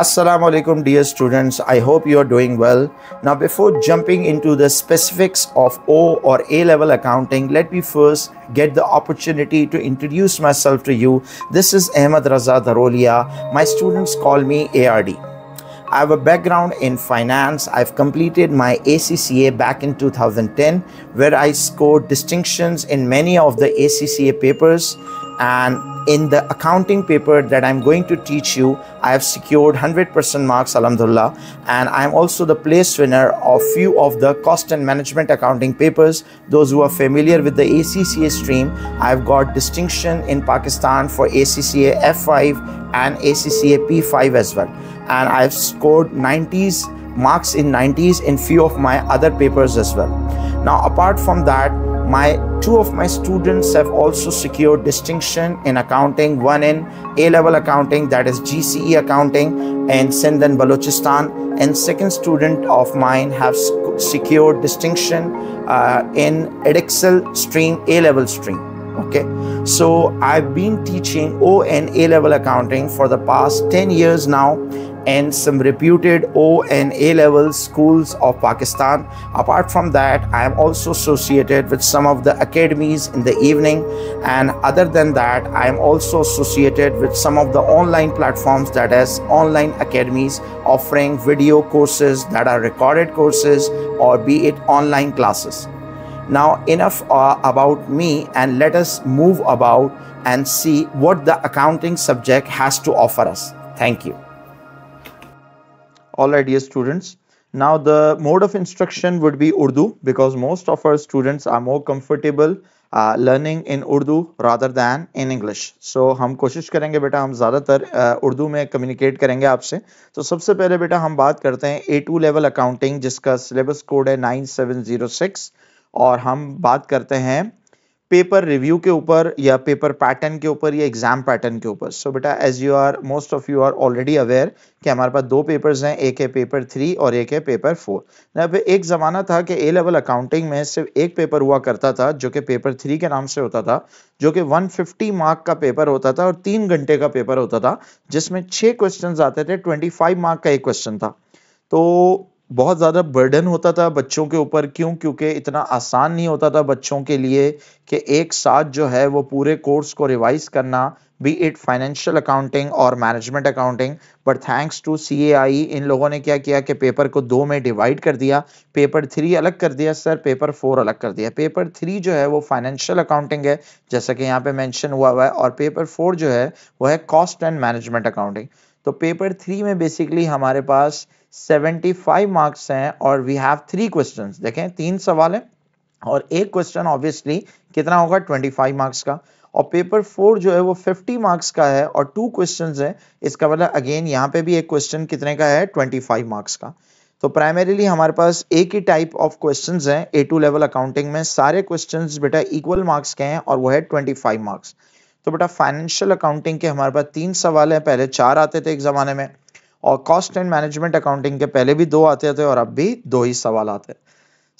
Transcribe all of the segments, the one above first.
Assalamu alaikum dear students I hope you are doing well now before jumping into the specifics of O or A level accounting let me first get the opportunity to introduce myself to you this is Ahmad Raza Darolia my students call me ARD I have a background in finance. I've completed my ACCA back in 2010, where I scored distinctions in many of the ACCA papers and in the accounting paper that I'm going to teach you, I have secured 100% marks, alhamdulillah. And I'm also the place winner of few of the cost and management accounting papers. Those who are familiar with the ACCA stream, I've got distinction in Pakistan for ACCA F5 and ACCA P5 as well. And I've scored 90s marks in 90s in few of my other papers as well. Now apart from that, my two of my students have also secured distinction in accounting, one in A-level accounting that is GCE accounting in Sindh and Balochistan and second student of mine have secured distinction uh, in Edexcel stream, A-level stream okay so i've been teaching o and a level accounting for the past 10 years now and some reputed O and A level schools of Pakistan. Apart from that, I am also associated with some of the academies in the evening, and other than that, I am also associated with some of the online platforms that is online academies offering video courses that are recorded courses or be it online classes. Now, enough uh, about me and let us move about and see what the accounting subject has to offer us. Thank you. Alright dear students, now the mode of instruction would be Urdu because most of our students are more comfortable uh, learning in Urdu rather than in English. So hum koshish karenge beta hum zyada tar uh, Urdu में communicate करेंगे आपसे तो so, sabse pehle beta hum baat karte hain a2 level accounting jiska syllabus code hai 9706 और हम बात करते हैं paper review के ऊपर या पेपर पैटर्न के ऊपर या एग्जाम पैटर्न के ऊपर सो बेटा as you are most of you are already aware कि हमारे पास दो पेपर्स हैं एक है पेपर थ्री और एक है पेपर फोर अब एक ज़माना था कि ए लेवल अकाउंटिंग में सिर्फ एक पेपर हुआ करता था जो कि पेपर थ्री के नाम से होता था जो कि 150 मार्क का पेपर होता था और तीन घंटे का पेपर होता था जिसमें छः क्वेश्चन आते थे ट्वेंटी मार्क का एक क्वेश्चन था तो बहुत ज़्यादा बर्डन होता था बच्चों के ऊपर क्यों क्योंकि इतना आसान नहीं होता था बच्चों के लिए कि एक साथ जो है वो पूरे कोर्स को रिवाइज करना बी इट फाइनेंशियल अकाउंटिंग और management accounting but thanks to C A I इन लोगों ने क्या किया कि पेपर को दो में डिवाइड कर दिया पेपर थ्री अलग कर दिया सर पेपर फोर अलग कर दिया पेपर थ्री जो है वो फाइनेंशियल अकाउंटिंग है जैसा कि यहाँ पे मैंशन हुआ हुआ है और पेपर फोर जो है वो है कॉस्ट एंड मैनेजमेंट अकाउंटिंग तो पेपर थ्री में बेसिकली हमारे पास 75 मार्क्स हैं और वी हैव थ्री क्वेश्चन देखें तीन सवाल हैं और एक क्वेश्चन ऑब्वियसली कितना होगा 25 मार्क्स का और पेपर फोर जो है वो 50 मार्क्स का है और टू क्वेश्चंस हैं इसका मतलब अगेन यहाँ पे भी एक क्वेश्चन कितने का है 25 मार्क्स का तो प्राइमरीली हमारे पास एक ही टाइप ऑफ क्वेश्चन हैं ए टू लेवल अकाउंटिंग में सारे क्वेश्चन बेटा इक्वल मार्क्स के हैं और वो है ट्वेंटी मार्क्स तो बेटा फाइनेंशियल अकाउंटिंग के हमारे पास तीन सवाल हैं पहले चार आते थे एक ज़माने में और कॉस्ट एंड मैनेजमेंट अकाउंटिंग के पहले भी दो आते थे और अब भी दो ही सवाल आते हैं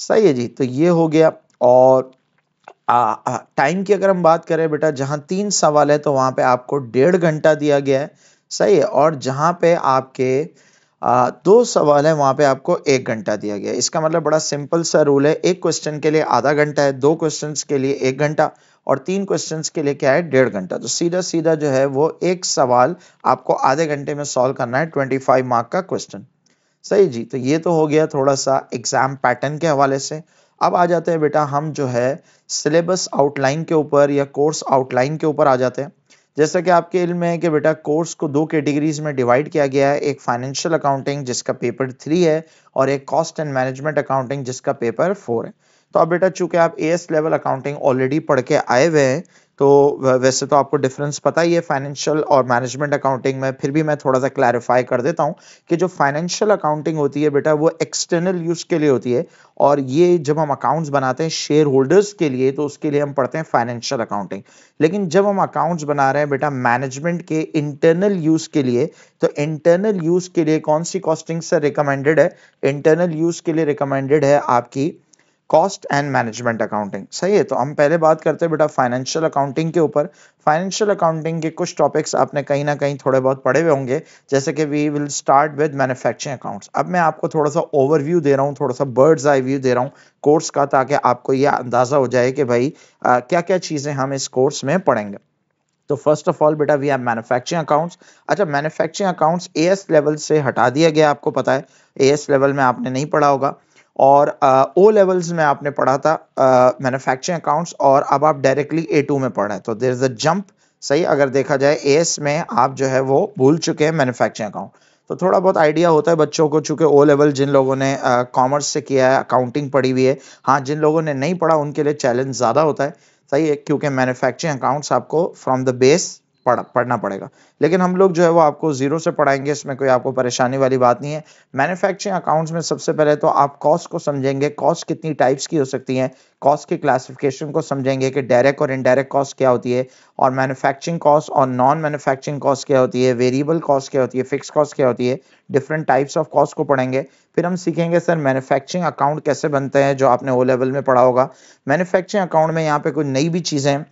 सही है जी तो ये हो गया और टाइम की अगर हम बात करें बेटा जहाँ तीन सवाल है तो वहाँ पे आपको डेढ़ घंटा दिया गया है सही है और जहाँ पे आपके आ, दो सवाल है वहाँ पे आपको एक घंटा दिया गया इसका मतलब बड़ा सिंपल सा रूल है एक क्वेश्चन के लिए आधा घंटा है दो क्वेश्चन के लिए एक घंटा और तीन क्वेश्चंस के लिए क्या है डेढ़ घंटा तो सीधा सीधा जो है वो एक सवाल आपको आधे घंटे में सॉल्व करना है ट्वेंटी फाइव मार्क का क्वेश्चन सही जी तो ये तो हो गया थोड़ा सा एग्जाम पैटर्न के हवाले से अब आ जाते हैं बेटा हम जो है सिलेबस आउटलाइन के ऊपर या कोर्स आउटलाइन के ऊपर आ जाते हैं जैसा कि आपके इल में है कि बेटा कोर्स को दो कैटेगरीज में डिवाइड किया गया है एक फाइनेंशियल अकाउंटिंग जिसका पेपर थ्री है और एक कॉस्ट एंड मैनेजमेंट अकाउंटिंग जिसका पेपर फोर है तो आप बेटा चूंकि आप A S level accounting already पढ़ के आए हुए हैं तो वैसे तो आपको डिफरेंस पता ही है फाइनेंशियल और मैनेजमेंट अकाउंटिंग में फिर भी मैं थोड़ा सा क्लैरिफाई कर देता हूँ कि जो फाइनेंशियल अकाउंटिंग होती है बेटा वो एक्सटर्नल यूज के लिए होती है और ये जब हम अकाउंट्स बनाते हैं शेयर होल्डर्स के लिए तो उसके लिए हम पढ़ते हैं फाइनेंशियल अकाउंटिंग लेकिन जब हम अकाउंट्स बना रहे हैं बेटा मैनेजमेंट के इंटरनल यूज के लिए तो इंटरनल यूज के लिए कौन सी कॉस्टिंग सर रिकमेंडेड है इंटरनल यूज के लिए रिकमेंडेड है आपकी कॉस्ट एंड मैनेजमेंट अकाउंटिंग सही है तो हम पहले बात करते हैं बेटा फाइनेंशियल अकाउंटिंग के ऊपर फाइनेंशियल अकाउंटिंग के कुछ टॉपिक्स आपने कहीं ना कहीं थोड़े बहुत पढ़े हुए होंगे जैसे कि we will start with manufacturing accounts अब मैं आपको थोड़ा सा ओवरव्यू दे रहा हूँ थोड़ा सा बर्ड्स आई व्यू दे रहा हूँ कोर्स का ताकि आपको ये अंदाज़ा हो जाए कि भाई आ, क्या क्या चीज़ें हम इस कोर्स में पढ़ेंगे तो फर्स्ट ऑफ ऑल बेटा वी हैव मैन्युफैक्चरिंग अकाउंट्स अच्छा मैन्युफैक्चरिंग अकाउंट्स एएस लेवल से हटा दिया गया आपको पता है एएस लेवल में आपने नहीं पढ़ा होगा और ओ uh, लेवल्स में आपने पढ़ा था मैन्युफैक्चरिंग uh, अकाउंट्स और अब आप डायरेक्टली ए टू में पढ़ा है तो देर इज अ जंप सही अगर देखा जाए ए एस में आप जो है वो भूल चुके हैं मैन्युफैक्चरिंग अकाउंट तो थोड़ा बहुत आइडिया होता है बच्चों को चूंकि ओ लेवल जिन लोगों ने कॉमर्स uh, से किया है अकाउंटिंग पढ़ी हुई है हाँ जिन लोगों ने नहीं पढ़ा उनके लिए चैलेंज ज़्यादा होता है सही है क्योंकि मैन्युफैक्चरिंग अकाउंट्स आपको फ्रॉम द बेस पढ़ पढ़ना पड़ेगा लेकिन हम लोग जो है वो आपको जीरो से पढ़ाएंगे इसमें कोई आपको परेशानी वाली बात नहीं है मैन्युफैक्चरिंग अकाउंट्स में सबसे पहले तो आप कॉस्ट को समझेंगे कॉस्ट कितनी टाइप्स की हो सकती है कॉस्ट की क्लासिफिकेशन को समझेंगे कि डायरेक्ट और इनडायरेक्ट कॉस्ट क्या होती है और मैनुफैक्चरिंग कॉस्ट और नॉन मैनुफैक्चरिंग कॉस्ट क्या होती है वेरिएबल कॉस्ट क्या होती है फिक्स कॉस्ट क्या होती है डिफरेंट टाइप्स ऑफ कॉस्ट को पढ़ेंगे फिर हम सीखेंगे सर मैनुफैक्चरिंग अकाउंट कैसे बनते हैं जो आपने ओ लेवल में पढ़ा होगा मैनुफैक्चरिंग अकाउंट में यहाँ पे कोई नई भी चीज़ें हैं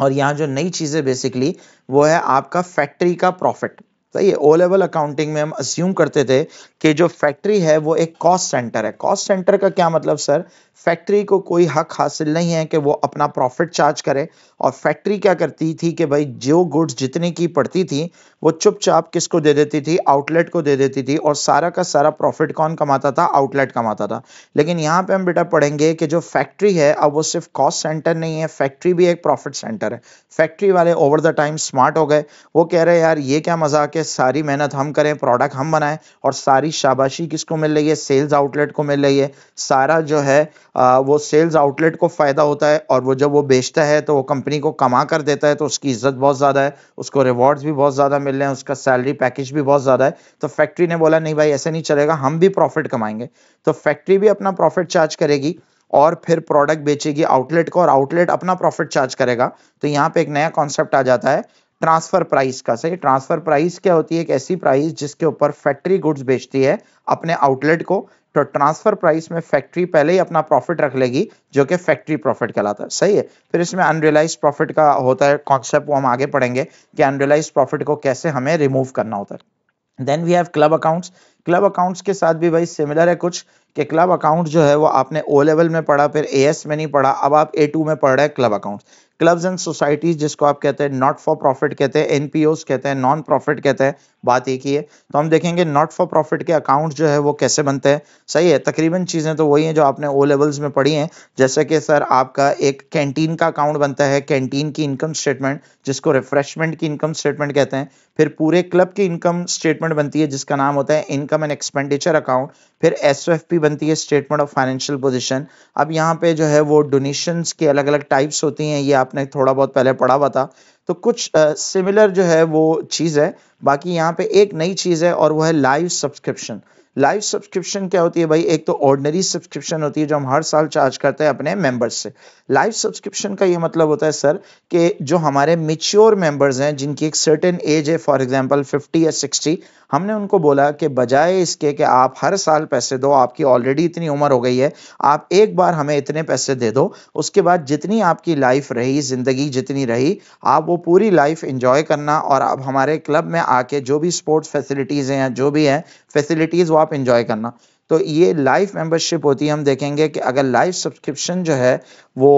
और यहाँ जो नई चीज है बेसिकली वो है आपका फैक्ट्री का प्रॉफिट सही है ओ लेवल अकाउंटिंग में हम अस्यूम करते थे कि जो फैक्ट्री है वो एक कॉस्ट सेंटर है कॉस्ट सेंटर का क्या मतलब सर फैक्ट्री को कोई हक हासिल नहीं है कि वो अपना प्रॉफिट चार्ज करे और फैक्ट्री क्या करती थी कि भाई जो गुड्स जितने की पड़ती थी वो चुपचाप किसको दे देती थी आउटलेट को दे देती थी और सारा का सारा प्रॉफिट कौन कमाता था आउटलेट कमाता था लेकिन यहाँ पे हम बेटा पढ़ेंगे कि जो फैक्ट्री है अब वो सिर्फ कॉस्ट सेंटर नहीं है फैक्ट्री भी एक प्रॉफिट सेंटर है फैक्ट्री वाले ओवर द टाइम स्मार्ट हो गए वो कह रहे हैं यार ये क्या मजाक है सारी मेहनत हम करें प्रोडक्ट हम बनाएं और सारी शाबाशी किसको मिल रही है सेल्स आउटलेट को मिल रही है सारा जो है आ, वो सेल्स आउटलेट को फ़ायदा होता है और वो जब वो बेचता है तो वो कंपनी को कमा कर देता है तो उसकी इज्जत बहुत ज़्यादा है उसको रिवॉर्ड्स भी बहुत ज़्यादा मिल रहे हैं उसका सैलरी पैकेज भी बहुत ज़्यादा है तो फैक्ट्री ने बोला नहीं भाई ऐसे नहीं चलेगा हम भी प्रॉफिट कमाएंगे तो फैक्ट्री भी अपना प्रॉफिट चार्ज करेगी और फिर प्रोडक्ट बेचेगी आउटलेट को और आउटलेट अपना प्रॉफिट चार्ज करेगा तो यहाँ पे एक नया कॉन्सेप्ट आ जाता है ट्रांसफर प्राइस का सही ट्रांसफर प्राइस क्या होती है एक ऐसी प्राइस जिसके ऊपर फैक्ट्री गुड्स बेचती है अपने आउटलेट को तो ट्रांसफर प्राइस में फैक्ट्री पहले ही अपना प्रॉफिट रख लेगी जो कि फैक्ट्री प्रॉफिट कहलाता है सही है फिर इसमें अनरियलाइज प्रॉफिट का होता है कॉन्सेप्ट वो हम आगे पढ़ेंगे कि अनरियलाइज प्रॉफिट को कैसे हमें रिमूव करना होता है then we have club accounts club accounts के साथ भी भाई सिमिलर है कुछ कि क्लब अकाउंट जो है वो आपने ओ लेवल में पढ़ा फिर ए में नहीं पढ़ा अब आप ए में पढ़ रहे हैं club accounts clubs and societies जिसको आप कहते हैं नॉट फॉर प्रॉफिट कहते हैं एनपीओ कहते हैं नॉन प्रॉफिट कहते हैं बात एक ही है तो हम देखेंगे नॉट फॉर प्रॉफिट के अकाउंट जो है वो कैसे बनते हैं सही है तकरीबन चीज़ें तो वही हैं जो आपने ओ लेवल्स में पढ़ी हैं जैसे कि सर आपका एक कैंटीन का अकाउंट बनता है कैंटीन की इनकम स्टेटमेंट जिसको रिफ्रेशमेंट की इनकम स्टेटमेंट कहते हैं फिर पूरे क्लब की इनकम स्टेटमेंट बनती है जिसका नाम होता है इनकम एंड एक्सपेंडिचर अकाउंट फिर एस बनती है स्टेटमेंट ऑफ फाइनेंशियल पोजिशन अब यहाँ पे जो है वो डोनेशंस के अलग अलग टाइप्स होती हैं ये आपने थोड़ा बहुत पहले पढ़ा हुआ था तो कुछ सिमिलर जो है वो चीज़ है बाकी यहाँ पे एक नई चीज़ है और वो है लाइव सब्सक्रिप्शन लाइव सब्सक्रिप्शन क्या होती है भाई एक तो ऑर्डनरी सब्सक्रिप्शन होती है जो हम हर साल चार्ज करते हैं अपने मेंबर्स से लाइव सब्सक्रिप्शन का ये मतलब होता है सर कि जो हमारे मिच्योर मेंबर्स हैं जिनकी एक सर्टेन एज है फॉर एग्जांपल 50 या 60 हमने उनको बोला कि बजाय इसके कि आप हर साल पैसे दो आपकी ऑलरेडी इतनी उम्र हो गई है आप एक बार हमें इतने पैसे दे दो उसके बाद जितनी आपकी लाइफ रही ज़िंदगी जितनी रही आप वो पूरी लाइफ इन्जॉय करना और आप हमारे क्लब में आके जो भी स्पोर्ट्स फैसिलिटीज़ हैं या जो भी हैं फैसिलिटीज़ वो आप इन्जॉय करना तो ये लाइफ मेंबरशिप होती है हम देखेंगे कि अगर लाइफ सब्सक्रिप्शन जो है वो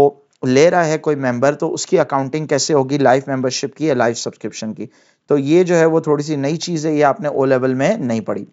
ले रहा है कोई मेंबर तो उसकी अकाउंटिंग कैसे होगी लाइफ मेंबरशिप की या लाइफ सब्सक्रिप्शन की तो ये जो है वो थोड़ी सी नई चीज़ है ये आपने ओ लेवल में नहीं पढ़ी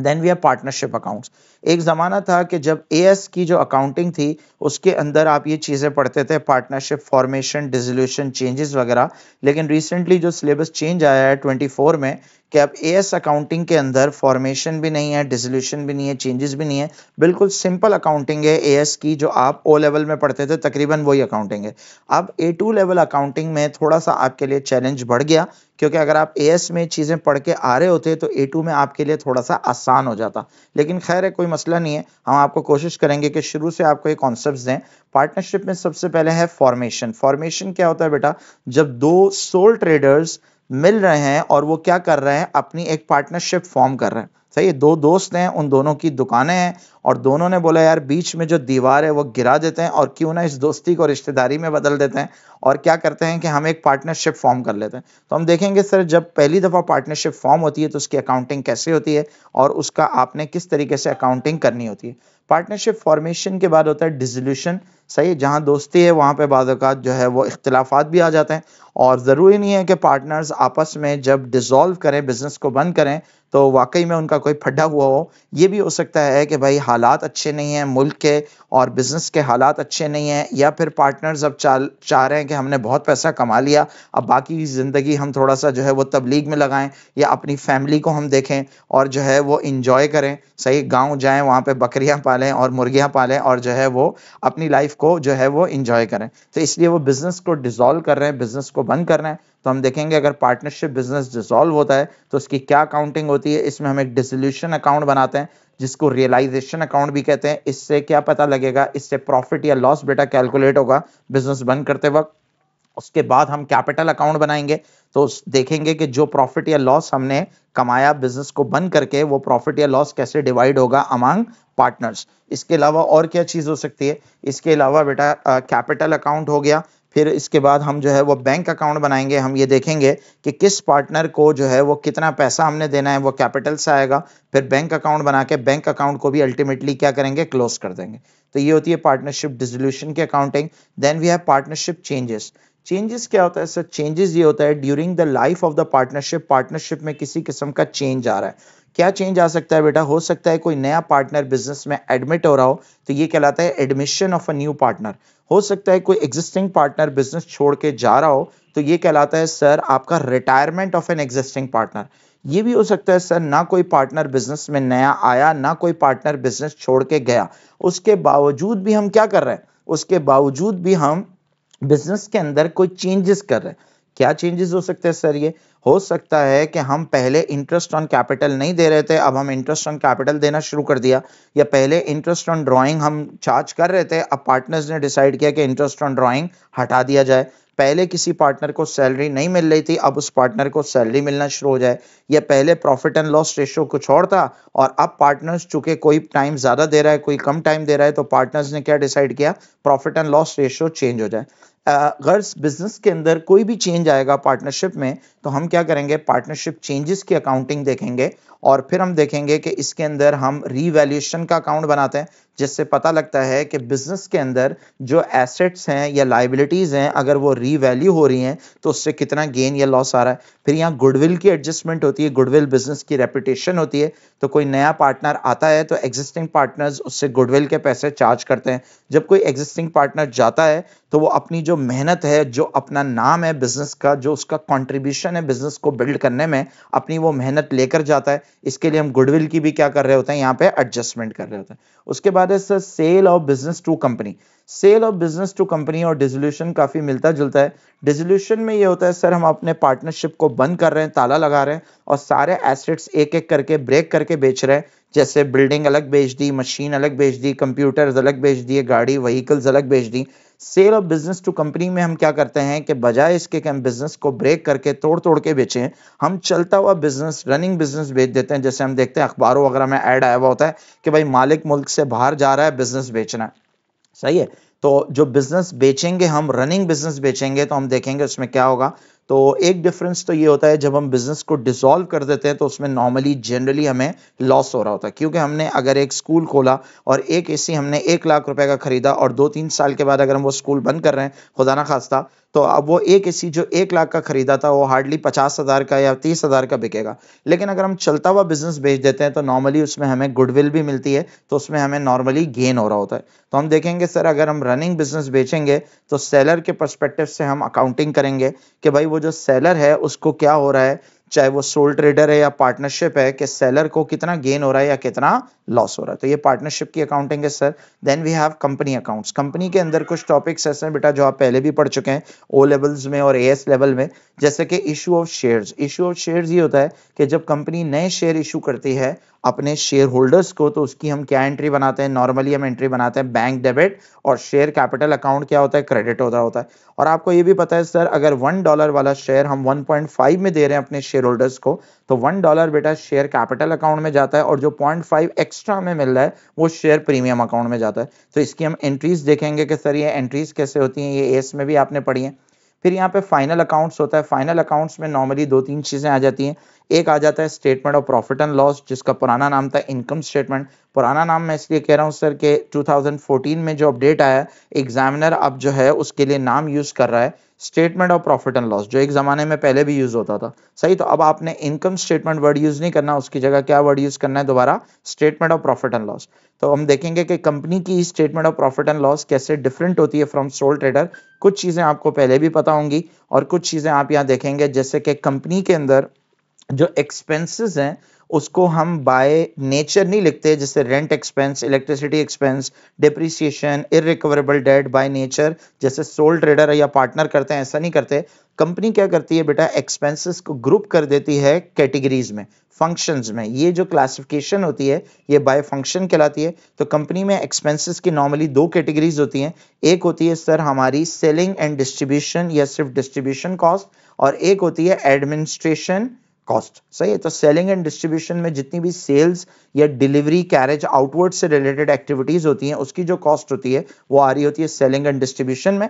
then we have partnership accounts एक ज़माना था कि जब एस की जो अकाउंटिंग थी उसके अंदर आप ये चीज़ें पढ़ते थे पार्टनरशिप फॉर्मेशन डिजोल्यूशन चेंजेस वगैरह लेकिन रिसेंटली जो सिलेबस चेंज आया है 24 में कि अब एस अकाउंटिंग के अंदर फॉर्मेशन भी नहीं है डिजोल्यूशन भी नहीं है चेंजेस भी नहीं है बिल्कुल सिंपल अकाउंटिंग है एस की जो आप ओ लेवल में पढ़ते थे तकरीबन वही अकाउंटिंग है अब ए टू लेवल अकाउंटिंग में थोड़ा सा आपके लिए चैलेंज बढ़ गया क्योंकि अगर आप एस में चीज़ें पढ़ के आ रहे होते तो ए टू में आपके लिए थोड़ा सा आसान हो जाता लेकिन खैर है कोई मसला नहीं है हम आपको कोशिश करेंगे कि शुरू से आपको ये कॉन्सेप्ट दें पार्टनरशिप में सबसे पहले है फॉर्मेशन फॉर्मेशन क्या होता है बेटा जब दो सोल ट्रेडर्स मिल रहे हैं और वो क्या कर रहे हैं अपनी एक पार्टनरशिप फॉर्म कर रहे हैं सही है दो दोस्त हैं उन दोनों की दुकानें हैं और दोनों ने बोला यार बीच में जो दीवार है वो गिरा देते हैं और क्यों ना इस दोस्ती को रिश्तेदारी में बदल देते हैं और क्या करते हैं कि हम एक पार्टनरशिप फॉर्म कर लेते हैं तो हम देखेंगे सर जब पहली दफ़ा पार्टनरशिप फॉर्म होती है तो उसकी अकाउंटिंग कैसे होती है और उसका आपने किस तरीके से अकाउंटिंग करनी होती है पार्टनरशिप फॉर्मेशन के बाद होता है डिजोल्यूशन सही है जहाँ दोस्ती है वहाँ पे बाद जो है वो इख्तलाफात भी आ जाते हैं और ज़रूरी नहीं है कि पार्टनर्स आपस में जब डिज़ोल्व करें बिजनेस को बंद करें तो वाकई में उनका कोई फड्ढा हुआ हो ये भी हो सकता है कि भाई हालात अच्छे नहीं हैं मुल्क के और बिज़नेस के हालात अच्छे नहीं हैं या फिर पार्टनर्स अब चाल चाह रहे हैं कि हमने बहुत पैसा कमा लिया अब बाकी ज़िंदगी हम थोड़ा सा जो है वो तबलीग में लगाएं या अपनी फैमिली को हम देखें और जो है वो इंजॉय करें सही गाँव जाएँ वहाँ पर बकरियाँ पालें पालें और मुर्गियाँ पालें और जो है वो अपनी लाइफ को जो है वो इंजॉय करें तो इसलिए वो बिजनेस को डिजोल्व कर रहे हैं बिजनेस को बंद कर रहे हैं तो हम देखेंगे अगर पार्टनरशिप बिजनेस डिजोल्व होता है तो उसकी क्या अकाउंटिंग होती है इसमें हम एक डिसोल्यूशन अकाउंट बनाते हैं जिसको रियलाइजेशन अकाउंट भी कहते हैं इससे क्या पता लगेगा इससे प्रॉफिट या लॉस बेटा कैलकुलेट होगा बिजनेस बंद करते वक्त उसके बाद हम कैपिटल अकाउंट बनाएंगे तो देखेंगे कि जो प्रॉफिट या लॉस हमने कमाया बिजनेस को बंद करके वो प्रॉफिट या लॉस कैसे डिवाइड होगा अमांग पार्टनर्स इसके अलावा और क्या चीज़ हो सकती है इसके अलावा बेटा कैपिटल अकाउंट हो गया फिर इसके बाद हम जो है वो बैंक अकाउंट बनाएंगे हम ये देखेंगे कि किस पार्टनर को जो है वो कितना पैसा हमने देना है वो कैपिटल से आएगा फिर बैंक अकाउंट बना के बैंक अकाउंट को भी अल्टीमेटली क्या करेंगे क्लोज कर देंगे तो ये होती है पार्टनरशिप डिजोल्यूशन की accounting then we have partnership changes changes क्या होता है सर चेंजेस ये होता है during the life of the partnership partnership में किसी किस्म का चेंज आ रहा है क्या चेंज आ सकता है बेटा हो सकता है कोई नया पार्टनर बिजनेस में एडमिट हो रहा हो तो ये कहलाता है admission of a new partner हो सकता है कोई एग्जिस्टिंग पार्टनर बिजनेस छोड़ के जा रहा हो तो ये कहलाता है सर आपका retirement of an existing partner ये भी हो सकता है सर ना कोई पार्टनर बिजनेस में नया आया ना कोई पार्टनर बिजनेस छोड़ के गया उसके बावजूद भी हम क्या कर रहे हैं उसके बावजूद भी हम बिजनेस के अंदर कोई चेंजेस कर रहे हैं क्या चेंजेस हो सकते हैं सर ये हो सकता है कि हम पहले इंटरेस्ट ऑन कैपिटल नहीं दे रहे थे अब हम इंटरेस्ट ऑन कैपिटल देना शुरू कर दिया या पहले इंटरेस्ट ऑन ड्राइंग हम चार्ज कर रहे थे अब पार्टनर्स ने डिसाइड किया कि इंटरेस्ट ऑन ड्राइंग हटा दिया जाए पहले किसी पार्टनर को सैलरी नहीं मिल रही थी अब उस पार्टनर को सैलरी मिलना शुरू हो जाए या पहले प्रॉफिट एंड लॉस रेशियो कुछ और था और अब पार्टनर्स चूंकि कोई टाइम ज्यादा दे रहा है कोई कम टाइम दे रहा है तो पार्टनर्स ने क्या डिसाइड किया profit and loss ratio change हो जाए अगर बिजनेस के अंदर कोई भी चेंज आएगा पार्टनरशिप में तो हम क्या करेंगे पार्टनरशिप चेंजेस की अकाउंटिंग देखेंगे और फिर हम देखेंगे कि इसके अंदर हम रीवैल्यूएशन का अकाउंट बनाते हैं जिससे पता लगता है कि बिजनेस के अंदर जो एसेट्स हैं या लाइबिलिटीज़ हैं अगर वो रीवैल्यू हो रही हैं तो उससे कितना गेन या लॉस आ रहा है फिर यहाँ गुडविल की एडजस्टमेंट होती है गुडविल बिजनेस की रेपुटेशन होती है तो कोई नया पार्टनर आता है तो एग्जिस्टिंग पार्टनर्स उससे गुडविल के पैसे चार्ज करते हैं जब कोई एग्जिस्टिंग पार्टनर जाता है तो वो अपनी जो मेहनत है जो अपना नाम है बिजनेस का जो उसका कॉन्ट्रीब्यूशन है बिजनेस को बिल्ड करने में अपनी वो मेहनत लेकर जाता है इसके लिए हम गुडविल की भी क्या कर रहे होते हैं यहाँ पे एडजस्टमेंट कर रहे होते हैं उसके बाद है sir sale of business to company sale of business to company और डिजोल्यूशन काफी मिलता जुलता है डिजोल्यूशन में ये होता है सर हम अपने पार्टनरशिप को बंद कर रहे हैं ताला लगा रहे हैं और सारे एसेट्स एक एक करके ब्रेक करके बेच रहे हैं जैसे बिल्डिंग अलग बेच दी मशीन अलग बेच दी कंप्यूटर्स अलग बेच दिए गाड़ी वहीकल्स अलग बेच दी sale of business to company में हम क्या करते हैं कि बजाय इसके कि हम बिजनेस को ब्रेक करके तोड़ तोड़ के बेचें हम चलता हुआ बिजनेस रनिंग बिजनेस बेच देते हैं जैसे हम देखते हैं अखबारों वगैरह में ऐड आया हुआ होता है कि भाई मालिक मुल्क से बाहर जा रहा है बिजनेस बेचना है सही है तो जो बिजनेस बेचेंगे हम रनिंग बिजनेस बेचेंगे तो हम देखेंगे उसमें क्या होगा तो एक डिफरेंस तो ये होता है जब हम बिजनेस को डिसॉल्व कर देते हैं तो उसमें नॉर्मली जनरली हमें लॉस हो रहा होता है क्योंकि हमने अगर एक स्कूल खोला और एक एसी हमने एक लाख रुपए का खरीदा और दो तीन साल के बाद अगर हम वो स्कूल बंद कर रहे हैं खुदा ना खास्ता तो अब वो एक ए जो एक लाख का खरीदा था वो हार्डली पचास हज़ार का या तीस हज़ार का बिकेगा लेकिन अगर हम चलता हुआ बिजनेस बेच देते हैं तो नॉर्मली उसमें हमें गुडविल भी मिलती है तो उसमें हमें नॉर्मली गेन हो रहा होता है तो हम देखेंगे सर अगर हम रनिंग बिजनेस बेचेंगे तो सेलर के परस्पेक्टिव से हम अकाउंटिंग करेंगे कि भाई वो जो सेलर है उसको क्या हो रहा है चाहे वो सोल ट्रेडर है या पार्टनरशिप है कि सेलर को कितना गेन हो रहा है या कितना लॉस हो रहा है तो ये पार्टनरशिप की अकाउंटिंग है sir then we have company accounts company के अंदर कुछ टॉपिक्स ऐसे हैं बेटा जो आप पहले भी पढ़ चुके हैं ओ लेवल्स में और ए एस लेवल में जैसे कि issue of shares issue of shares ये होता है कि जब कंपनी नए शेयर इशू करती है अपने शेयर होल्डर्स को तो उसकी हम क्या एंट्री बनाते हैं नॉर्मली हम एंट्री बनाते हैं बैंक डेबिट और शेयर कैपिटल अकाउंट क्या होता है क्रेडिट होता होता है और आपको ये भी पता है सर अगर वन डॉलर वाला शेयर हम 1.5 में दे रहे हैं अपने शेयर होल्डर्स को तो वन डॉलर बेटा शेयर कैपिटल अकाउंट में जाता है और जो पॉइंट एक्स्ट्रा हमें मिल रहा है वो शेयर प्रीमियम अकाउंट में जाता है तो इसकी हम एंट्रीज देखेंगे कि सर ये एंट्रीज कैसे होती हैं ये एस में भी आपने पढ़ी है फिर यहाँ पे फाइनल अकाउंट्स होता है फाइनल अकाउंट्स में नॉर्मली दो तीन चीज़ें आ जाती हैं एक आ जाता है statement of profit and loss जिसका पुराना नाम था इनकम स्टेटमेंट पुराना नाम मैं इसलिए कह रहा हूँ सर के 2014 में जो अपडेट आया एग्जामिनर अब जो है उसके लिए नाम यूज़ कर रहा है statement of profit and loss जो एक जमाने में पहले भी यूज होता था सही तो अब आपने इनकम स्टेटमेंट वर्ड यूज नहीं करना उसकी जगह क्या वर्ड यूज करना है दोबारा statement of profit and loss तो हम देखेंगे कि कंपनी की statement of profit and loss कैसे डिफरेंट होती है फ्रॉम सोल ट्रेडर कुछ चीजें आपको पहले भी पता होंगी और कुछ चीजें आप यहाँ देखेंगे जैसे कि कंपनी के अंदर जो एक्सपेंसिस हैं उसको हम बाय नेचर नहीं लिखते जैसे rent expense electricity expense depreciation irrecoverable debt by nature जैसे सोल ट्रेडर या पार्टनर करते हैं ऐसा नहीं करते कंपनी क्या करती है बेटा एक्सपेंसेस को ग्रुप कर देती है कैटेगरीज में फंक्शंस में ये जो क्लासिफिकेशन होती है ये बाय फंक्शन कहलाती है तो कंपनी में एक्सपेंसेस की नॉर्मली दो कैटेगरीज होती हैं एक होती है सर हमारी सेलिंग एंड डिस्ट्रीब्यूशन या सिर्फ डिस्ट्रीब्यूशन कॉस्ट और एक होती है एडमिनिस्ट्रेशन कॉस्ट सही है तो सेलिंग एंड डिस्ट्रीब्यूशन में जितनी भी सेल्स या डिलीवरी कैरेज आउटवर्ड से रिलेटेड एक्टिविटीज होती हैं उसकी जो कॉस्ट होती है वो आ रही होती है सेलिंग एंड डिस्ट्रीब्यूशन में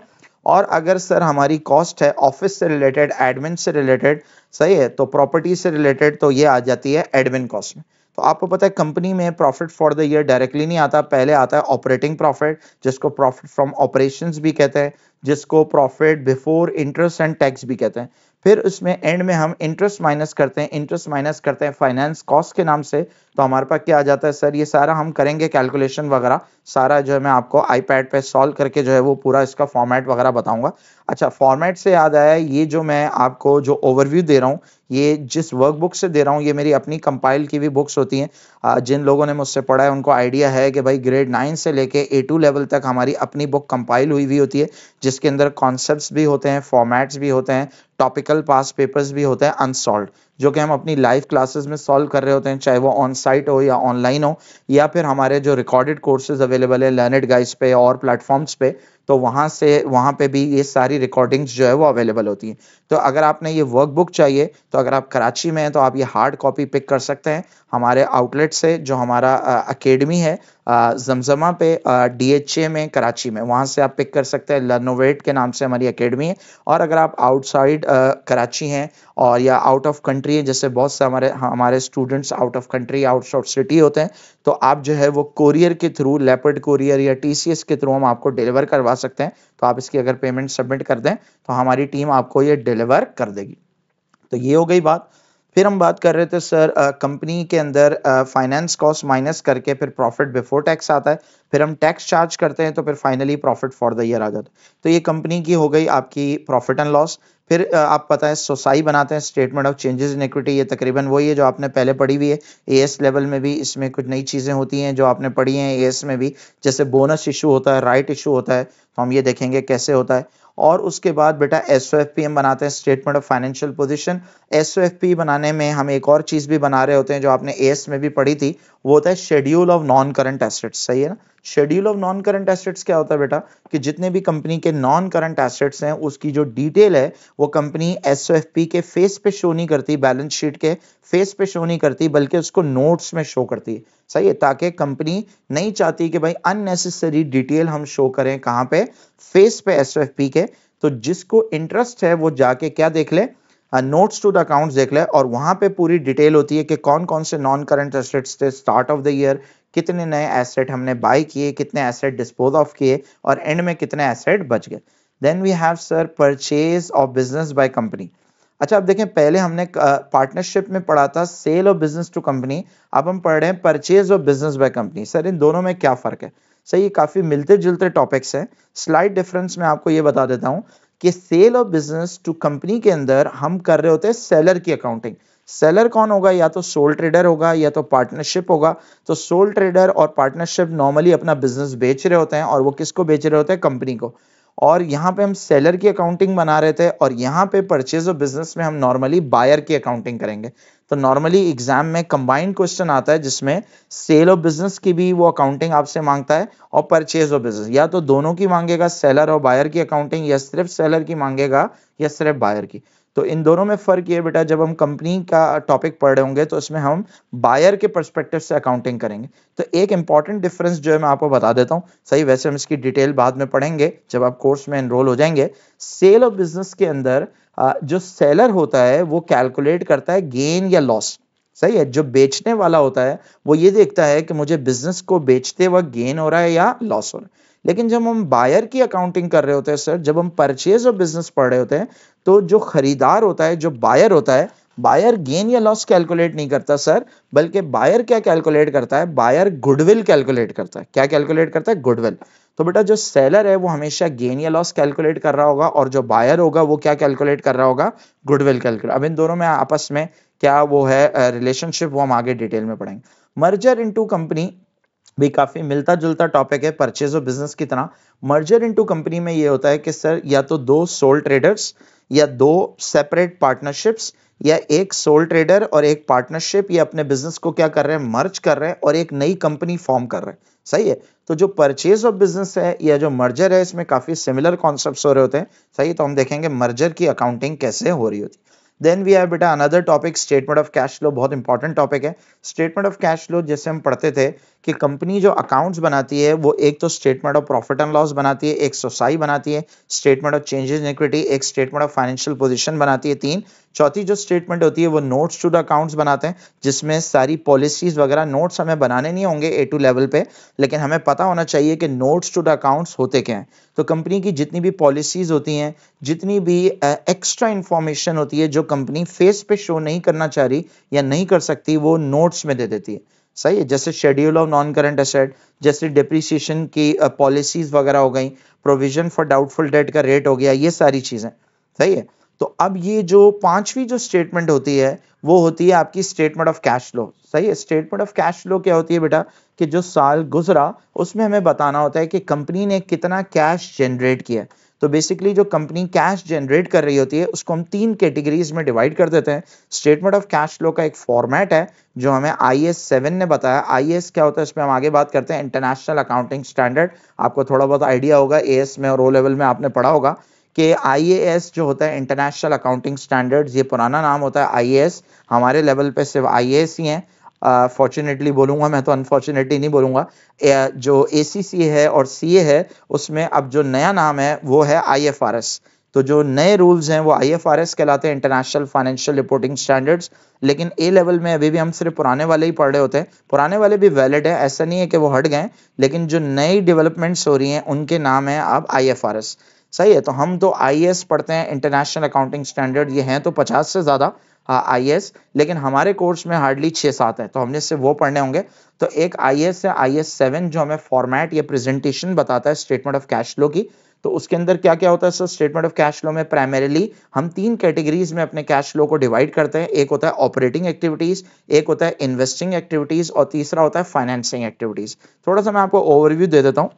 और अगर सर हमारी कॉस्ट है ऑफिस से रिलेटेड एडमिन से रिलेटेड सही है तो प्रॉपर्टी से रिलेटेड तो ये आ जाती है एडमिन कॉस्ट में तो आपको पता है कंपनी में profit for the year directly नहीं आता पहले आता है ऑपरेटिंग प्रॉफिट जिसको प्रॉफिट फ्रॉम ऑपरेशंस भी कहते हैं जिसको profit before interest and tax भी कहते हैं फिर उसमें एंड में हम इंटरेस्ट माइनस करते हैं इंटरेस्ट माइनस करते हैं फाइनेंस कॉस्ट के नाम से तो हमारे पास क्या आ जाता है सर ये सारा हम करेंगे कैलकुलेशन वगैरह सारा जो है मैं आपको आईपैड पे सॉल्व करके जो है वो पूरा इसका फॉर्मेट वगैरह बताऊंगा अच्छा फॉर्मेट से याद आया ये जो मैं आपको जो ओवरव्यू दे रहा हूँ ये जिस वर्कबुक से दे रहा हूँ ये मेरी अपनी कंपाइल की भी बुक्स होती हैं जिन लोगों ने मुझसे पढ़ा है उनको आइडिया है कि भाई ग्रेड नाइन से लेके ए टू लेवल तक हमारी अपनी बुक कंपाइल हुई हुई होती है जिसके अंदर कॉन्सेप्ट भी होते हैं फॉर्मेट्स भी होते हैं टॉपिकल पास पेपर्स भी होते हैं अनसॉल्व जो कि हम अपनी लाइव क्लासेस में सॉल्व कर रहे होते हैं चाहे वो ऑन साइट हो या ऑनलाइन हो या फिर हमारे जो रिकॉर्डेड कोर्सेज अवेलेबल है लर्नड गाइड्स पे और प्लेटफॉर्म्स पे तो वहाँ से वहाँ पे भी ये सारी रिकॉर्डिंग्स जो है वो अवेलेबल होती हैं तो अगर आपने ये वर्कबुक चाहिए तो अगर आप कराची में हैं तो आप ये हार्ड कॉपी पिक कर सकते हैं हमारे आउटलेट से जो हमारा अकेडमी है जमजमा पे डीएचए में कराची में वहाँ से आप पिक कर सकते हैं लर्नोवेट के नाम से हमारी एकेडमी है और अगर आप आउटसाइड कराची हैं और या आउट ऑफ कंट्री है जैसे बहुत से हमारे हमारे students out of country out of city होते हैं तो आप जो है वो कोरियर के थ्रू लेपर्ड कोरियर या टी के थ्रू हम आपको डिलीवर करवा सकते हैं तो आप इसकी अगर पेमेंट सबमिट कर दें तो हमारी टीम आपको ये डिलीवर कर देगी तो ये हो गई बात फिर हम बात कर रहे थे सर कंपनी के अंदर फाइनेंस कॉस्ट माइनस करके फिर प्रॉफिट बिफोर टैक्स आता है फिर हम टैक्स चार्ज करते हैं तो फिर finally profit for the year आ जाता है तो ये कंपनी की हो गई आपकी प्रॉफिट एंड लॉस फिर आप पता है सोसाई बनाते हैं statement of changes in equity ये तकरीबन वही है जो आपने पहले पढ़ी हुई है एएस लेवल में भी इसमें कुछ नई चीज़ें होती हैं जो आपने पढ़ी हैं एएस में भी जैसे बोनस इशू होता है राइट इशू होता है तो हम ये देखेंगे कैसे होता है और उसके बाद बेटा एस बनाते हैं statement of financial position S बनाने में हम एक और चीज़ भी बना रहे होते हैं जो आपने एस में भी पढ़ी थी वो होता है schedule of non current assets सही है ना schedule of non current assets क्या होता है बेटा कि जितने भी कंपनी के नॉन करंट एसेट्स हैं उसकी जो डिटेल है वो कंपनी एस के फेस पे शो नहीं करती बैलेंस शीट के फेस पे शो नहीं करती बल्कि उसको नोट्स में शो करती है सही है ताकि कंपनी नहीं चाहती कि भाई अननेसेसरी डिटेल हम शो करें कहाँ पे फेस पे एस के तो जिसको इंटरेस्ट है वो जाके क्या देख ले नोट्स टू द अकाउंट्स देख ले और वहां पे पूरी डिटेल होती है कि कौन कौन से नॉन करंट एसेट्स थे स्टार्ट ऑफ द ईयर कितने नए एसेट हमने बाई किए कितने एसेट डिस्पोज ऑफ किए और एंड में कितने एसेट बच गए then we have sir purchase of business by company अच्छा अब देखें पहले हमने पार्टनरशिप में पढ़ा था sale of business to company अब हम पढ़ रहे हैं purchase of business by company sir इन दोनों में क्या फर्क है सर ये काफ़ी मिलते जुलते टॉपिक्स हैं स्लाइड डिफरेंस में आपको ये बता देता हूँ कि sale of business to company के अंदर हम कर रहे होते हैं सेलर की अकाउंटिंग सेलर कौन होगा या तो सोल ट्रेडर होगा या तो पार्टनरशिप होगा तो सोल ट्रेडर और पार्टनरशिप नॉर्मली अपना बिजनेस बेच रहे होते हैं और वो किसको बेच रहे होते हैं कंपनी को और यहाँ पे हम सेलर की अकाउंटिंग बना रहे थे और यहाँ पे परचेज ऑफ बिजनेस में हम नॉर्मली बायर की अकाउंटिंग करेंगे तो नॉर्मली एग्जाम में कंबाइंड क्वेश्चन आता है जिसमें सेल ऑफ बिजनेस की भी वो अकाउंटिंग आपसे मांगता है और परचेज ऑफ बिजनेस या तो दोनों की मांगेगा सेलर और बायर की अकाउंटिंग या सिर्फ सेलर की मांगेगा या सिर्फ बायर की तो इन दोनों में फर्क ये बेटा जब हम कंपनी का टॉपिक पढ़ रहे होंगे तो उसमें हम बायर के परस्पेक्टिव से अकाउंटिंग करेंगे तो एक इंपॉर्टेंट डिफरेंस जो है मैं आपको बता देता हूँ सही वैसे हम इसकी डिटेल बाद में पढ़ेंगे जब आप कोर्स में एनरोल हो जाएंगे सेल ऑफ बिजनेस के अंदर जो सेलर होता है वो कैलकुलेट करता है गेन या लॉस सही है जो बेचने वाला होता है वो ये देखता है कि मुझे बिजनेस को बेचते वक्त गेन हो रहा है या लॉस हो रहा है लेकिन जब हम बायर की अकाउंटिंग कर रहे होते हैं सर जब हम परचेज और बिजनेस पढ़ रहे होते हैं तो जो खरीदार होता है जो बायर होता है बायर गेन या लॉस कैलकुलेट नहीं करता सर बल्कि बायर क्या कैलकुलेट करता है बायर गुडविल कैलकुलेट करता है क्या कैलकुलेट करता है गुडविल तो बेटा जो सेलर है वो हमेशा गेन या लॉस कैलकुलेट कर रहा होगा और जो बायर होगा वो क्या कैलकुलेट कर रहा होगा गुडविल कैलकुलेट अब इन दोनों में आपस में क्या वो है रिलेशनशिप वो हम आगे डिटेल में पढ़ेंगे मर्जर इनटू कंपनी भी काफी मिलता जुलता टॉपिक है परचेज और बिजनेस की तरह मर्जर इनटू कंपनी में ये होता है कि सर या तो दो सोल ट्रेडर्स या दो सेपरेट पार्टनरशिप्स या एक सोल ट्रेडर और एक पार्टनरशिप या अपने बिजनेस को क्या कर रहे हैं मर्ज कर रहे हैं और एक नई कंपनी फॉर्म कर रहे हैं सही है तो जो परचेज ऑफ बिजनेस है या जो मर्जर है इसमें काफी सिमिलर कॉन्सेप्ट हो रहे होते हैं सही है? तो हम देखेंगे मर्जर की अकाउंटिंग कैसे हो रही होती है देन वी हैव बेटा another topic statement of cash flow बहुत इंपॉर्टेंट टॉपिक है स्टेटमेंट ऑफ कैश फ्लो जैसे हम पढ़ते थे कि कंपनी जो अकाउंट्स बनाती है वो एक तो statement of profit and loss बनाती है एक सोसाई बनाती है statement of changes in equity एक स्टेटमेंट ऑफ फाइनेंशियल पोजीशन बनाती है तीन चौथी जो स्टेटमेंट होती है वो नोट्स टू द अकाउंट्स बनाते हैं जिसमें सारी पॉलिसीज वगैरह नोट्स हमें बनाने नहीं होंगे ए टू लेवल पे लेकिन हमें पता होना चाहिए कि नोट्स टू द अकाउंट्स होते क्या हैं तो कंपनी की जितनी भी पॉलिसीज होती हैं जितनी भी एक्स्ट्रा इंफॉर्मेशन होती है जो कंपनी फेस पे शो नहीं करना चाह रही या नहीं कर सकती वो नोट्स में दे देती है सही है जैसे schedule of non current asset जैसे डिप्रिसिएशन की पॉलिसीज uh, वगैरह हो गई प्रोविजन फॉर डाउटफुल डेट का रेट हो गया ये सारी चीजें सही है तो अब ये जो पांचवी जो स्टेटमेंट होती है वो होती है आपकी स्टेटमेंट ऑफ कैश फ्लो सही है स्टेटमेंट ऑफ कैश फ्लो क्या होती है बेटा कि जो साल गुजरा उसमें हमें बताना होता है कि कंपनी ने कितना कैश जनरेट किया तो बेसिकली जो कंपनी कैश जनरेट कर रही होती है उसको हम तीन कैटेगरीज में डिवाइड कर देते हैं स्टेटमेंट ऑफ कैश फ्लो का एक फॉर्मेट है जो हमें आई एस सेवन ने बताया आई एस क्या होता है इस पर हम आगे बात करते हैं इंटरनेशनल अकाउंटिंग स्टैंडर्ड आपको थोड़ा बहुत आइडिया होगा ए एस में और ओ लेवल में आपने पढ़ा होगा कि आई ए एस जो होता है इंटरनेशनल अकाउंटिंग स्टैंडर्ड ये पुराना नाम होता है आई ए एस हमारे लेवल पे सिर्फ आई ए एस ही हैं फॉर्चुनेटली बोलूंगा मैं तो अनफॉर्चुनेटली नहीं बोलूंगा जो ए है और सी है उसमें अब जो नया नाम है वो है आई तो जो नए रूल्स हैं वो आई कहलाते हैं इंटरनेशनल फाइनेंशियल रिपोर्टिंग स्टैंडर्ड्स लेकिन ए लेवल में अभी भी हम सिर्फ पुराने वाले ही पढ़ रहे होते हैं पुराने वाले भी वैलिड हैं ऐसा नहीं है कि वो हट गए लेकिन जो नई डेवलपमेंट्स हो रही हैं उनके नाम है अब आई सही है तो हम तो आई e पढ़ते हैं इंटरनेशनल अकाउंटिंग स्टैंडर्ड ये हैं तो पचास से ज़्यादा आई लेकिन हमारे कोर्स में हार्डली छः सात है तो हमने इससे वो पढ़ने होंगे तो एक आई एस है आई एस सेवन जो हमें फॉर्मेट या प्रेजेंटेशन बताता है स्टेटमेंट ऑफ कैश फ्लो की तो उसके अंदर क्या क्या होता है sir statement of cash flow में प्राइमरीली हम तीन कैटेगरीज में अपने कैश फ्लो को डिवाइड करते हैं एक होता है ऑपरेटिंग एक्टिविटीज एक होता है इन्वेस्टिंग एक्टिविटीज और तीसरा होता है फाइनेंसिंग एक्टिविटीज थोड़ा सा मैं आपको ओवरव्यू दे देता हूँ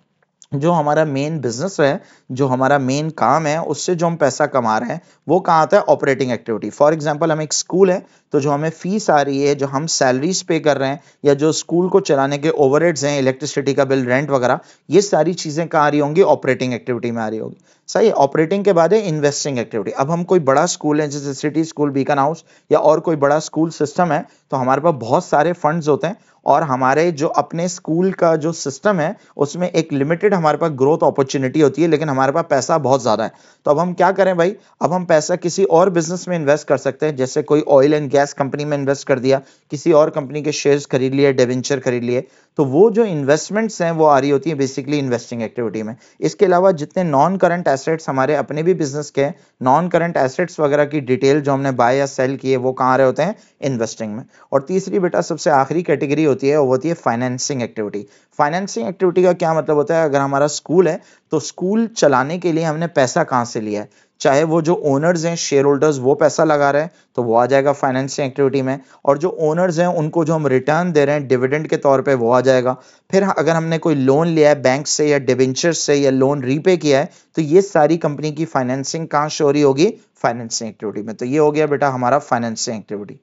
जो हमारा मेन बिजनेस है जो हमारा मेन काम है उससे जो हम पैसा कमा रहे हैं वो कहाँ आता है ऑपरेटिंग एक्टिविटी फॉर एग्जांपल हम एक स्कूल है तो जो हमें फीस आ रही है जो हम सैलरीज पे कर रहे हैं या जो स्कूल को चलाने के ओवर हैं इलेक्ट्रिसिटी का बिल रेंट वगैरह ये सारी चीज़ें कहाँ आ रही होंगी ऑपरेटिंग एक्टिविटी में आ रही होगी सही ऑपरेटिंग के बाद है इन्वेस्टिंग एक्टिविटी अब हम कोई बड़ा स्कूल है जैसे सिटी स्कूल बीकन हाउस या और कोई बड़ा स्कूल सिस्टम है तो हमारे पास बहुत सारे फंड्स होते हैं और हमारे जो अपने स्कूल का जो सिस्टम है उसमें एक लिमिटेड हमारे पास ग्रोथ अपॉर्चुनिटी होती है लेकिन हमारे पास पैसा बहुत ज़्यादा है तो अब हम क्या करें भाई अब हम पैसा किसी और बिजनेस में इन्वेस्ट कर सकते हैं जैसे कोई ऑयल एंड गैस कंपनी में इन्वेस्ट कर दिया किसी और कंपनी के शेयर्स खरीद लिए डेवेंचर खरीद लिए तो वो जो इन्वेस्टमेंट्स हैं वो आ रही होती है बेसिकली इन्वेस्टिंग एक्टिविटी में इसके अलावा जितने नॉन करंट एसेट्स हमारे अपने भी बिजनेस के नॉन करंट एसेट्स वगैरह की डिटेल जो हमने बाय या सेल किए वो कहाँ रहे होते हैं इन्वेस्टिंग में और तीसरी बेटा सबसे आखिरी कैटेगरी होती है वो होती है फाइनेंसिंग एक्टिविटी फाइनेंसिंग एक्टिविटी का क्या मतलब होता है अगर हमारा स्कूल है तो स्कूल चलाने के लिए हमने पैसा कहाँ से लिया है चाहे वो जो ओनर्स हैं शेयर होल्डर्स वो पैसा लगा रहे हैं तो वो आ जाएगा फाइनेंशियल एक्टिविटी में और जो ओनर्स हैं उनको जो हम रिटर्न दे रहे हैं डिविडेंड के तौर पे वो आ जाएगा फिर अगर हमने कोई लोन लिया है बैंक से या डिवेंचर से या लोन रीपे किया है तो ये सारी कंपनी की फाइनेंसिंग कहाँ शो रही होगी फाइनेंसिंग एक्टिविटी में तो ये हो गया बेटा हमारा financing activity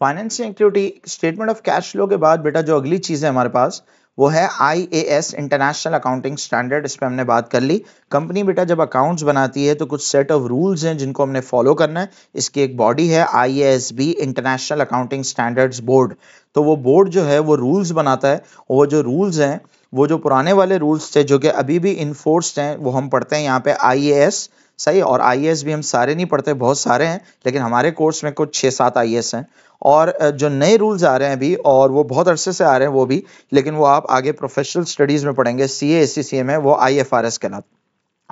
financing activity statement of cash flow के बाद बेटा जो अगली चीज़ है हमारे पास वो है I A S international accounting standard इस पर हमने बात कर ली कंपनी बेटा जब अकाउंट्स बनाती है तो कुछ सेट ऑफ रूल्स हैं जिनको हमने फॉलो करना है इसकी एक बॉडी है I A S B international accounting standards board तो वो बोर्ड जो है वो रूल्स बनाता है और वो जो रूल्स हैं वो जो पुराने वाले रूल्स थे जो कि अभी भी इन्फोर्स्ड हैं वो हम पढ़ते हैं यहाँ पे आई ए एस सही और आई ए एस भी हम सारे नहीं पढ़ते बहुत सारे हैं लेकिन हमारे कोर्स में कुछ छः सात आई एस हैं और जो नए रूल्स आ रहे हैं अभी और वो बहुत अरसे से आ रहे हैं वो भी लेकिन वो आप आगे प्रोफेशनल स्टडीज़ में पढ़ेंगे सी ए सी सी वो आई एफ आर एस नाम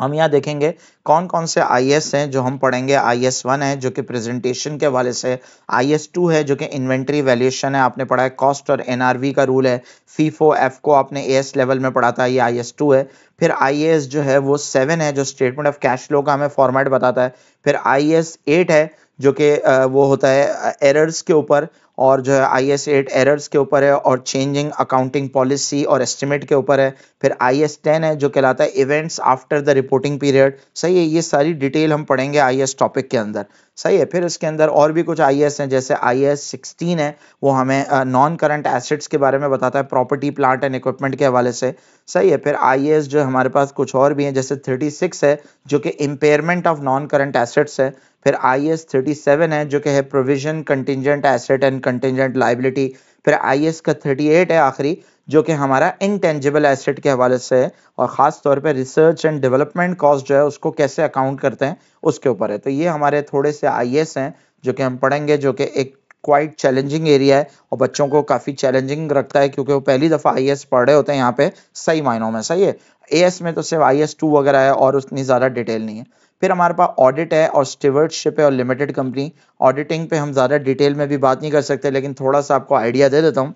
हम यहाँ देखेंगे कौन कौन से आई एस हैं जो हम पढ़ेंगे आई एस वन है जो कि प्रेजेंटेशन के वाले से आई एस टू है जो कि इन्वेंट्री वैल्यूएशन है आपने पढ़ा है कॉस्ट और एन आर वी का रूल है फीफो एफ को आपने ए एस लेवल में पढ़ा था ये आई एस टू है फिर आई एस जो है वो सेवन है जो स्टेटमेंट ऑफ कैश फ्लो का हमें फॉर्मेट बताता है फिर आई एस एट है जो कि वो होता है एरर्स के ऊपर और जो है आई एस एट एरर्स के ऊपर है और चेंजिंग अकाउंटिंग पॉलिसी और एस्टिमेट के ऊपर है फिर आई एस टेन है जो कहलाता है events after the reporting period सही है ये सारी डिटेल हम पढ़ेंगे आई एस टॉपिक के अंदर सही है फिर इसके अंदर और भी कुछ आई एस हैं जैसे आई एस सिक्सटीन है वो हमें नॉन करंट एसेट्स के बारे में बताता है प्रॉपर्टी प्लांट एंड इक्विपमेंट के हवाले से सही है फिर आई एस जो हमारे पास कुछ और भी हैं जैसे थर्टी सिक्स है जो कि impairment of non current assets है फिर आई एस थर्टी सेवन है जो कि है provision contingent asset and contingent liability फिर आई एस का थर्टी एट है आखिरी जो कि हमारा इनटेंजिबल एसेट के हवाले से है और ख़ास तौर पर रिसर्च एंड डेवलपमेंट कॉस्ट जो है उसको कैसे अकाउंट करते हैं उसके ऊपर है तो ये हमारे थोड़े से आई एस हैं जो कि हम पढ़ेंगे जो कि एक क्वाइट चैलेंजिंग एरिया है और बच्चों को काफ़ी चैलेंजिंग रखता है क्योंकि वो पहली दफ़ा आई पढ़ रहे होते हैं यहाँ पे सही मायनों में सही है ए में तो सिर्फ आई एस टू वगैरह है और उतनी ज़्यादा डिटेल नहीं है फिर हमारे पास ऑडिट है और स्टीवर्डशिप है और लिमिटेड कंपनी ऑडिटिंग पे हम ज़्यादा डिटेल में भी बात नहीं कर सकते लेकिन थोड़ा सा आपको आइडिया दे देता हूँ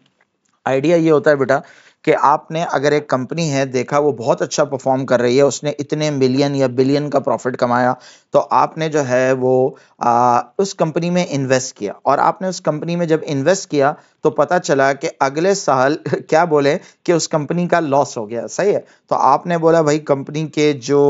आइडिया ये होता है बेटा कि आपने अगर एक कंपनी है देखा वो बहुत अच्छा परफॉर्म कर रही है उसने इतने मिलियन या बिलियन का प्रॉफिट कमाया तो आपने जो है वो आ, उस कंपनी में इन्वेस्ट किया और आपने उस कंपनी में जब इन्वेस्ट किया तो पता चला कि अगले साल क्या बोले कि उस कंपनी का लॉस हो गया सही है तो आपने बोला भाई कंपनी के जो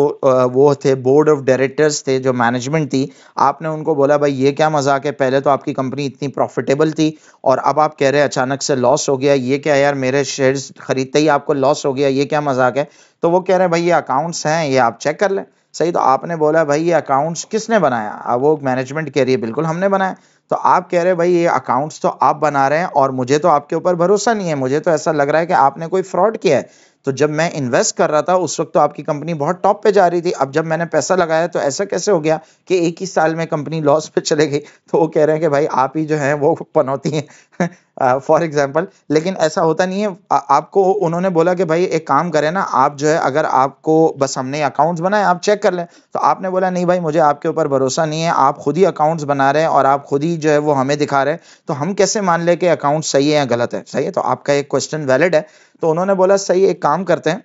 वो थे बोर्ड ऑफ डायरेक्टर्स थे जो मैनेजमेंट थी आपने उनको बोला भाई ये क्या मजाक है पहले तो आपकी कंपनी इतनी प्रॉफिटेबल थी और अब आप कह रहे हैं अचानक से लॉस हो गया ये क्या यार मेरे शेयर्स खरीदते ही आपको लॉस हो गया ये क्या मजाक है तो वो कह रहे हैं भाई ये अकाउंट्स हैं ये आप चेक कर लें सही तो आपने बोला भाई ये अकाउंट्स किसने बनाया वो मैनेजमेंट कह रही है बिल्कुल हमने बनाया तो आप कह रहे हैं भाई ये अकाउंट्स तो आप बना रहे हैं और मुझे तो आपके ऊपर भरोसा नहीं है मुझे तो ऐसा लग रहा है कि आपने कोई फ्रॉड किया है तो जब मैं इन्वेस्ट कर रहा था उस वक्त तो आपकी कंपनी बहुत टॉप पे जा रही थी अब जब मैंने पैसा लगाया तो ऐसा कैसे हो गया कि एक ही साल में कंपनी लॉस पे चले गई तो वो कह रहे हैं कि भाई आप ही जो हैं वो पनौती हैं फॉर एग्जाम्पल लेकिन ऐसा होता नहीं है आ, आपको उन्होंने बोला कि भाई एक काम करें ना आप जो है अगर आपको बस हमने अकाउंट्स बनाए आप चेक कर लें तो आपने बोला नहीं भाई मुझे आपके ऊपर भरोसा नहीं है आप खुद ही अकाउंट्स बना रहे हैं और आप खुद ही जो है वो हमें दिखा रहे हैं तो हम कैसे मान लें कि अकाउंट सही है या गलत है सही है तो आपका एक क्वेश्चन वैलिड है तो उन्होंने बोला सही एक काम करते हैं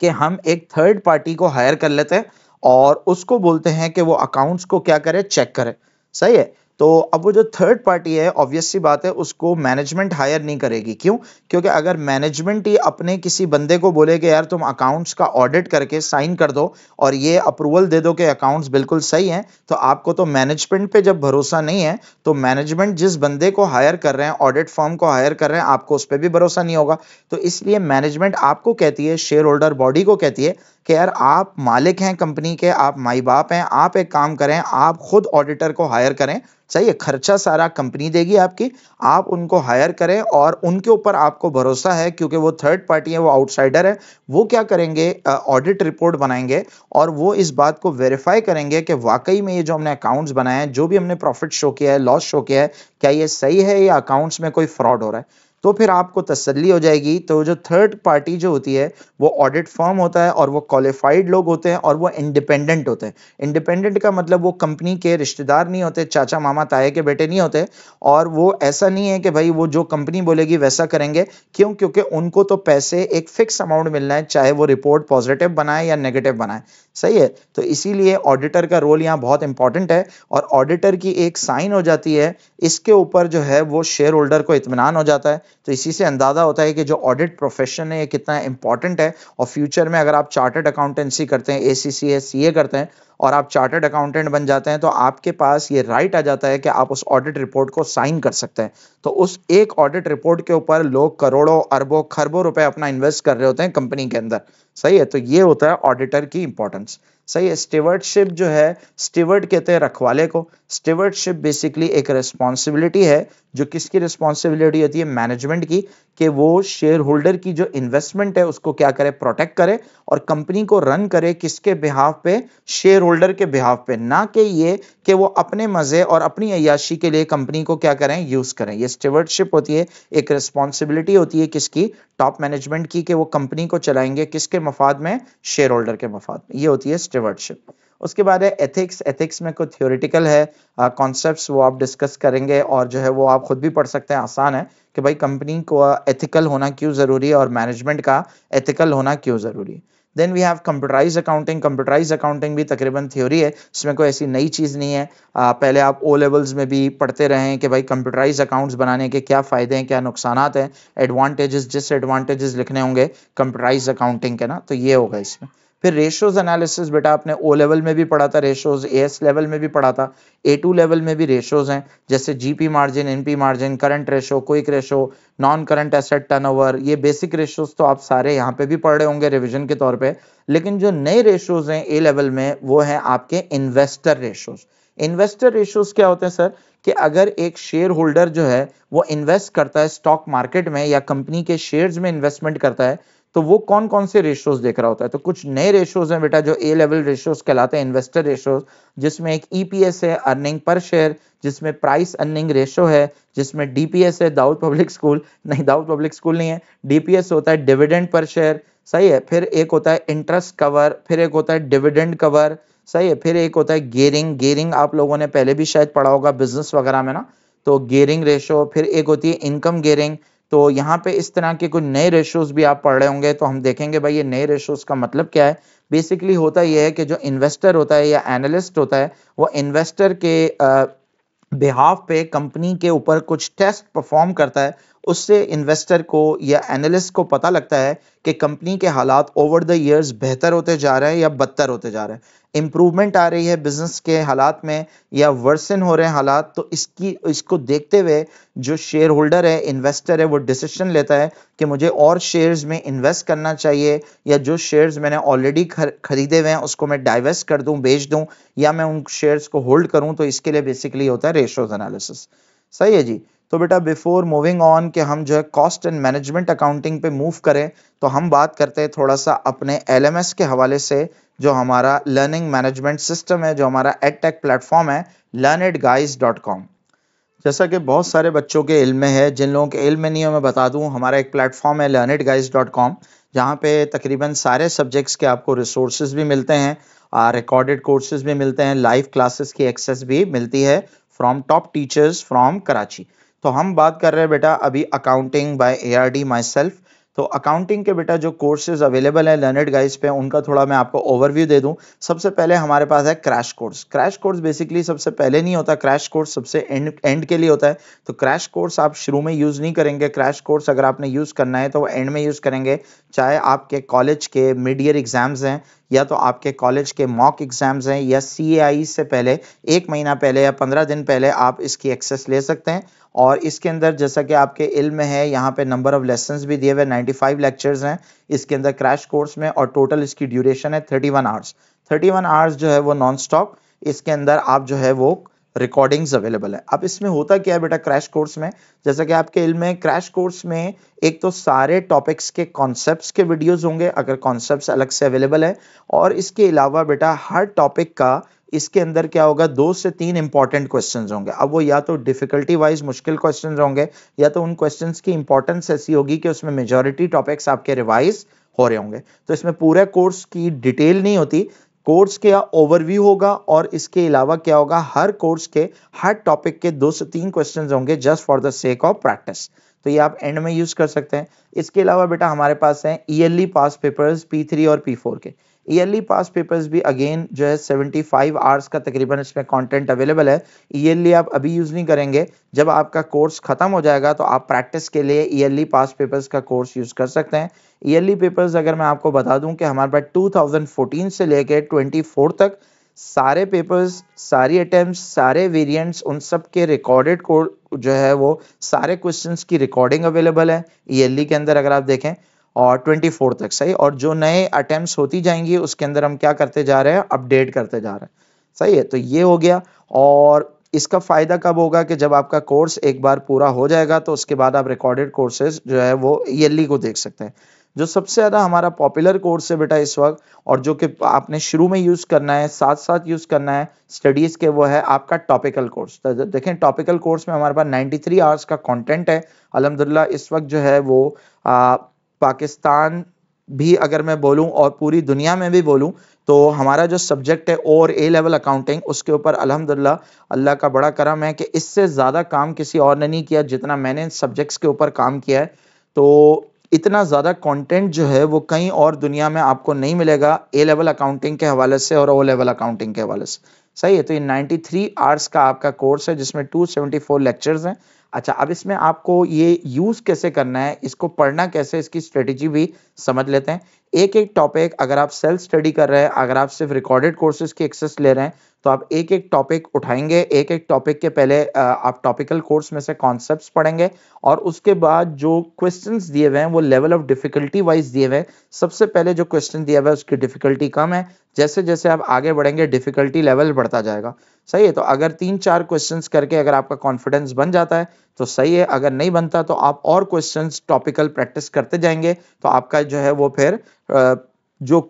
कि हम एक थर्ड पार्टी को हायर कर लेते हैं और उसको बोलते हैं कि वो अकाउंट्स को क्या करे चेक करे सही है तो अब वो जो थर्ड पार्टी है ऑब्वियसली बात है उसको मैनेजमेंट हायर नहीं करेगी क्यों क्योंकि अगर मैनेजमेंट ही अपने किसी बंदे को बोले कि यार तुम अकाउंट्स का ऑडिट करके साइन कर दो और ये अप्रूवल दे दो कि अकाउंट्स बिल्कुल सही हैं तो आपको तो मैनेजमेंट पे जब भरोसा नहीं है तो मैनेजमेंट जिस बंदे को हायर कर रहे हैं ऑडिट फॉर्म को हायर कर रहे हैं आपको उस पर भी भरोसा नहीं होगा तो इसलिए मैनेजमेंट आपको कहती है शेयर होल्डर बॉडी को कहती है कि यार आप मालिक हैं कंपनी के आप माई बाप हैं आप एक काम करें आप खुद ऑडिटर को हायर करें सही है खर्चा सारा कंपनी देगी आपकी आप उनको हायर करें और उनके ऊपर आपको भरोसा है क्योंकि वो थर्ड पार्टी है वो आउटसाइडर है वो क्या करेंगे ऑडिट रिपोर्ट बनाएंगे और वो इस बात को वेरीफाई करेंगे कि वाकई में ये जो हमने अकाउंट्स बनाए हैं जो भी हमने प्रॉफिट शो किया है लॉस शो किया है क्या ये सही है या अकाउंट्स में कोई फ्रॉड हो रहा है तो फिर आपको तसल्ली हो जाएगी तो जो थर्ड पार्टी जो होती है वो ऑडिट फर्म होता है और वो क्वालिफाइड लोग होते हैं और वो इंडिपेंडेंट होते हैं इंडिपेंडेंट का मतलब वो कंपनी के रिश्तेदार नहीं होते चाचा मामा ताए के बेटे नहीं होते और वो ऐसा नहीं है कि भाई वो जो कंपनी बोलेगी वैसा करेंगे क्यों क्योंकि उनको तो पैसे एक फिक्स अमाउंट मिलना है चाहे वो रिपोर्ट पॉजिटिव बनाए या नेगेटिव बनाए सही है तो इसीलिए ऑडिटर का रोल यहाँ बहुत इंपॉर्टेंट है और ऑडिटर की एक साइन हो जाती है इसके ऊपर जो है वो शेयर होल्डर को इतमान हो जाता है तो इसी से अंदाजा होता है कि जो ऑडिट प्रोफेशन है ये कितना इंपॉर्टेंट है और फ्यूचर में अगर आप चार्टर्ड अकाउंटेंसी करते हैं ए करते हैं और आप चार्टर्ड अकाउंटेंट बन जाते हैं तो आपके पास ये राइट आ जाता है कि आप उस ऑडिट रिपोर्ट को साइन कर सकते हैं तो उस एक ऑडिट रिपोर्ट के ऊपर लोग करोड़ों अरबों खरबों रुपए अपना इन्वेस्ट कर रहे होते हैं कंपनी के अंदर सही है तो ये होता है ऑडिटर की इंपॉर्टेंस सही है स्टेवर्डशिप जो है स्टेवर्ड कहते हैं रखवाले को स्टेवर्डशिप बेसिकली एक रिस्पॉन्सिबिलिटी है जो किसकी रिस्पॉन्सिबिलिटी होती है मैनेजमेंट की कि वो शेयर होल्डर की जो इन्वेस्टमेंट है उसको क्या करे प्रोटेक्ट करे और कंपनी को रन करे किसके बिहाफ पे शेयर होल्डर के बिहाव पे ना कि ये कि वो अपने मज़े और अपनी अयाशी के लिए कंपनी को क्या करें यूज़ करें ये स्टेवर्डशिप होती है एक रिस्पॉन्सिबिलिटी होती है किसकी टॉप मैनेजमेंट की कि वो कंपनी को चलाएंगे किसके मफाद में शेयर होल्डर के मफाद में ये होती है स्टेवर्डशिप उसके बाद है एथिक्स एथिक्स में कोई थियोरिटिकल है कॉन्सेप्ट्स वो आप डिस्कस करेंगे और जो है वो आप खुद भी पढ़ सकते हैं आसान है कि भाई कंपनी को एथिकल होना क्यों ज़रूरी है और मैनेजमेंट का एथिकल होना क्यों ज़रूरी है then we have computerise accounting computerise accounting भी तकरीबन थ्योरी है इसमें कोई ऐसी नई चीज़ नहीं है आ, पहले आप ओ लेवल्स में भी पढ़ते रहे हैं कि भाई कंप्यूटराइज अकाउंट्स बनाने के क्या फ़ायदे हैं क्या नुकसान हैं एडवांटेजेस एडवांटेजेस लिखने होंगे कंप्यूटराइज अकाउंटिंग के ना तो ये होगा इसमें फिर रेशोज एनालिसिस बेटा आपने ओ लेवल में भी पढ़ा था रेशोज ए एस लेवल में भी पढ़ा था ए टू लेवल में भी रेशोज हैं जैसे GP margin NP margin current ratio quick ratio non current asset turnover ये बेसिक रेशोज तो आप सारे यहाँ पे भी पढ़ रहे होंगे रिविजन के तौर पर लेकिन जो नए रेशोज हैं ए लेवल में वो हैं आपके इन्वेस्टर रेशोज इन्वेस्टर रेशोज क्या होते हैं सर कि अगर एक शेयर होल्डर जो है वो इन्वेस्ट करता है स्टॉक मार्केट में या कंपनी के शेयर्स में इन्वेस्टमेंट करता है तो वो कौन कौन से रेशियोज देख रहा होता है तो कुछ नए रेशियोज हैं बेटा जो ए लेवल रेशियोज कहलाते हैं इन्वेस्टर रेशियोज जिसमें एक ईपीएस e है अर्निंग पर शेयर जिसमें प्राइस अर्निंग रेशो है जिसमें डीपीएस है दाऊद पब्लिक स्कूल नहीं दाऊद पब्लिक स्कूल नहीं है डीपीएस होता है डिविडेंड पर शेयर सही है फिर एक होता है इंटरेस्ट कवर फिर एक होता है डिविडेंड कवर सही है फिर एक होता है गेयरिंग गेयरिंग आप लोगों ने पहले भी शायद पढ़ा होगा बिजनेस वगैरह में ना तो गेयरिंग रेशो फिर एक होती है इनकम गेयरिंग तो यहाँ पे इस तरह के कुछ नए रेशोज भी आप पढ़ रहे होंगे तो हम देखेंगे भाई ये नए रेशोज का मतलब क्या है बेसिकली होता यह है कि जो इन्वेस्टर होता है या एनालिस्ट होता है वो इन्वेस्टर के बिहाफ पे कंपनी के ऊपर कुछ टेस्ट परफॉर्म करता है उससे इन्वेस्टर को या एनालिस्ट को पता लगता है कि कंपनी के हालात ओवर द ईयर्स बेहतर होते जा रहे हैं या बदतर होते जा रहे हैं इम्प्रूवमेंट आ रही है बिजनेस के हालात में या वर्सन हो रहे हैं हालात तो इसकी इसको देखते हुए जो शेयर होल्डर है इन्वेस्टर है वो डिसीशन लेता है कि मुझे और शेयर्स में इन्वेस्ट करना चाहिए या जो शेयर्स मैंने ऑलरेडी खरीदे हुए हैं उसको मैं डाइवेस्ट कर दूँ बेच दूँ या मैं उन शेयर्स को होल्ड करूँ तो इसके लिए बेसिकली होता है रेशोज एनालिसिस सही है जी तो बेटा बिफोर मूविंग ऑन कि हम जो है कॉस्ट एंड मैनेजमेंट अकाउंटिंग पे मूव करें तो हम बात करते हैं थोड़ा सा अपने एल के हवाले से जो हमारा लर्निंग मैनेजमेंट सिस्टम है जो हमारा एड टेक प्लेटफॉर्म है कॉम जैसा कि बहुत सारे बच्चों के इल्म में है जिन लोगों के इल्म में नहीं है मैं बता दूं हमारा एक प्लेटफॉर्म है learn ed guys dot com जहाँ पे तकरीबन सारे सब्जेक्ट्स के आपको रिसोर्सेज भी मिलते हैं रिकॉर्डेड कोर्सेज भी मिलते हैं लाइव क्लासेस की एक्सेस भी मिलती है from top teachers from Karachi तो हम बात कर रहे हैं बेटा अभी accounting by A R D myself तो अकाउंटिंग के बेटा जो कोर्सेज अवेलेबल है लर्नेड गाइस पे उनका थोड़ा मैं आपको ओवरव्यू दे दूं सबसे पहले हमारे पास है crash course crash course basically सबसे पहले नहीं होता क्रैश कोर्स सबसे एंड एंड के लिए होता है तो क्रैश कोर्स आप शुरू में यूज़ नहीं करेंगे क्रैश कोर्स अगर आपने यूज़ करना है तो वो एंड में यूज़ करेंगे चाहे आपके कॉलेज के मिड ईयर एग्जाम्स हैं या तो आपके कॉलेज के मॉक एग्जाम्स हैं या सी से पहले एक महीना पहले या पंद्रह दिन पहले आप इसकी एक्सेस ले सकते हैं और इसके अंदर जैसा कि आपके इल्म है यहाँ पे नंबर ऑफ लेसन भी दिए हुए 95 लेक्चर्स हैं इसके अंदर क्रैश कोर्स में और टोटल इसकी ड्यूरेशन है 31 आवर्स 31 आवर्स जो है वो नॉन स्टॉप इसके अंदर आप जो है वो रिकॉर्डिंग्स अवेलेबल है अब इसमें होता क्या है बेटा क्रैश कोर्स में जैसा कि आपके इल्म में क्रैश कोर्स में एक तो सारे टॉपिक्स के कॉन्सेप्ट्स के वीडियोस होंगे अगर कॉन्सेप्ट्स अलग से अवेलेबल है और इसके अलावा बेटा हर टॉपिक का इसके अंदर क्या होगा दो से तीन इंपॉर्टेंट क्वेश्चंस होंगे अब वो या तो डिफिकल्टी वाइज मुश्किल क्वेश्चंस होंगे या तो उन क्वेश्चंस की इंपॉर्टेंस ऐसी होगी कि उसमें मेजोरिटी टॉपिक्स आपके रिवाइज हो रहे होंगे तो इसमें पूरे कोर्स की डिटेल नहीं होती कोर्स के ओवरव्यू होगा और इसके अलावा क्या होगा हर कोर्स के हर टॉपिक के दो से तीन क्वेश्चन होंगे just for the sake of practice तो ये आप एंड में यूज कर सकते हैं इसके अलावा बेटा हमारे पास है yearly pass papers P three और पी फोर के ईयरली पास पेपर्स भी अगेन जो है सेवेंटी फाइव आवर्स का तकरीबन इसमें कंटेंट अवेलेबल है ईयरली आप अभी यूज़ नहीं करेंगे जब आपका कोर्स ख़त्म हो जाएगा तो आप प्रैक्टिस के लिए ईयरली पास पेपर्स का कोर्स यूज़ कर सकते हैं ईयरली पेपर्स अगर मैं आपको बता दूं कि हमारे पास 2014 से लेकर 24 तक सारे पेपर्स सारी अटैम्प्ट सारे वेरियंट्स उन सब के रिकॉर्डेड कोर्स जो है वो सारे क्वेश्चन की रिकॉर्डिंग अवेलेबल है ईयरली के अंदर अगर आप देखें और 24 तक सही और जो नए अटेम्प्ट होती जाएंगी उसके अंदर हम क्या करते जा रहे हैं अपडेट करते जा रहे हैं सही है तो ये हो गया और इसका फायदा कब होगा कि जब आपका कोर्स एक बार पूरा हो जाएगा तो उसके बाद आप रिकॉर्डेड कोर्सेज जो है वो ईयरली को देख सकते हैं जो सबसे ज़्यादा हमारा पॉपुलर कोर्स है बेटा इस वक्त और जो कि आपने शुरू में यूज़ करना है साथ साथ यूज़ करना है स्टडीज़ के वो है आपका टॉपिकल कोर्स तो देखें टॉपिकल कोर्स में हमारे पास 93 थ्री आवर्स का कंटेंट है अलहमदुल्ला इस वक्त जो है वो आ, पाकिस्तान भी अगर मैं बोलूं और पूरी दुनिया में भी बोलूं तो हमारा जो सब्जेक्ट है और ए लेवल अकाउंटिंग उसके ऊपर अल्हम्दुलिल्लाह अल्लाह का बड़ा करम है कि इससे ज़्यादा काम किसी और ने नहीं किया जितना मैंने इन सब्जेक्ट्स के ऊपर काम किया है तो इतना ज़्यादा कंटेंट जो है वो कहीं और दुनिया में आपको नहीं मिलेगा ए लेवल अकाउंटिंग के हवाले से और ओ लेवल अकाउंटिंग के हवाले से सही है तो ये 93 आवर्स का आपका कोर्स है जिसमें 274 लेक्चर्स हैं अच्छा अब इसमें आपको ये यूज कैसे करना है इसको पढ़ना कैसे इसकी स्ट्रेटेजी भी समझ लेते हैं एक एक टॉपिक अगर आप सेल्फ स्टडी कर रहे हैं अगर आप सिर्फ रिकॉर्डेड कोर्सेज की एक्सेस ले रहे हैं तो आप एक एक टॉपिक उठाएंगे एक एक टॉपिक के पहले आप टॉपिकल कोर्स में से कॉन्सेप्ट्स पढ़ेंगे और उसके बाद जो क्वेश्चंस दिए हुए हैं वो लेवल ऑफ डिफिकल्टी वाइज दिए हुए हैं सबसे पहले जो क्वेश्चन दिया हुआ है उसकी डिफिकल्टी कम है जैसे जैसे आप आगे बढ़ेंगे डिफिकल्टी लेवल बढ़ता जाएगा सही है तो अगर तीन चार क्वेश्चन करके अगर आपका कॉन्फिडेंस बन जाता है तो सही है अगर नहीं बनता तो आप और क्वेश्चन टॉपिकल प्रैक्टिस करते जाएंगे तो आपका जो है वो फिर जो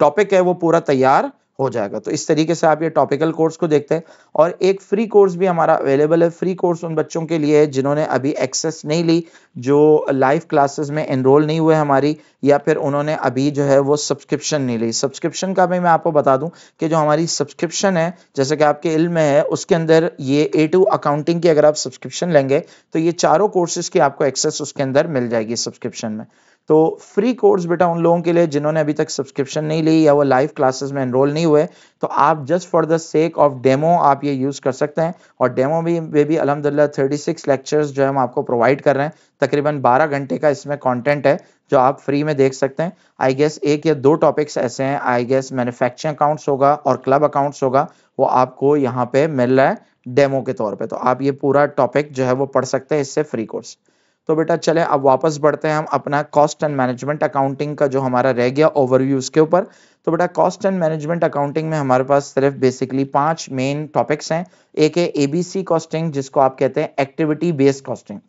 टॉपिक है वो पूरा तैयार हो जाएगा तो इस तरीके से आप ये टॉपिकल कोर्स को देखते हैं और एक फ्री कोर्स भी हमारा अवेलेबल है फ्री कोर्स उन बच्चों के लिए है जिन्होंने अभी एक्सेस नहीं ली जो लाइव क्लासेस में एनरोल नहीं हुए हमारी या फिर उन्होंने अभी जो है वो सब्सक्रिप्शन नहीं ली सब्सक्रिप्शन का भी मैं आपको बता दूं कि जो हमारी सब्सक्रिप्शन है जैसे कि आपके इल्म में है उसके अंदर ये ए टू अकाउंटिंग की अगर आप सब्सक्रिप्शन लेंगे तो ये चारों कोर्सेज की आपको एक्सेस उसके अंदर मिल जाएगी सब्सक्रिप्शन में तो फ्री कोर्स बेटा उन लोगों के लिए जिन्होंने अभी तक सब्सक्रिप्शन नहीं ली या वो लाइव क्लासेस में एनरोल नहीं हुए तो आप just for the sake of demo आप ये यूज़ कर सकते हैं और डेमो भी वे भी अलहमदिल्ला थर्टी सिक्स लेक्चर्स जो हम आपको प्रोवाइड कर रहे हैं तकरीबन बारह घंटे का इसमें कॉन्टेंट है जो आप फ्री में देख सकते हैं आई गेस एक या दो टॉपिक्स ऐसे हैं आई गेस मैन्युफैक्चरिंग अकाउंट्स होगा और क्लब अकाउंट्स होगा वो आपको यहाँ पे मिल रहा है डेमो के तौर पर तो आप ये पूरा टॉपिक जो है वो पढ़ सकते हैं इससे फ्री कोर्स तो बेटा चले अब वापस बढ़ते हैं हम अपना कॉस्ट एंड मैनेजमेंट अकाउंटिंग का जो हमारा रह गया ओवरव्यू उसके ऊपर तो बेटा कॉस्ट एंड मैनेजमेंट अकाउंटिंग में हमारे पास सिर्फ बेसिकली पांच मेन टॉपिक्स हैं एक है एबीसी कॉस्टिंग जिसको आप कहते हैं activity based costing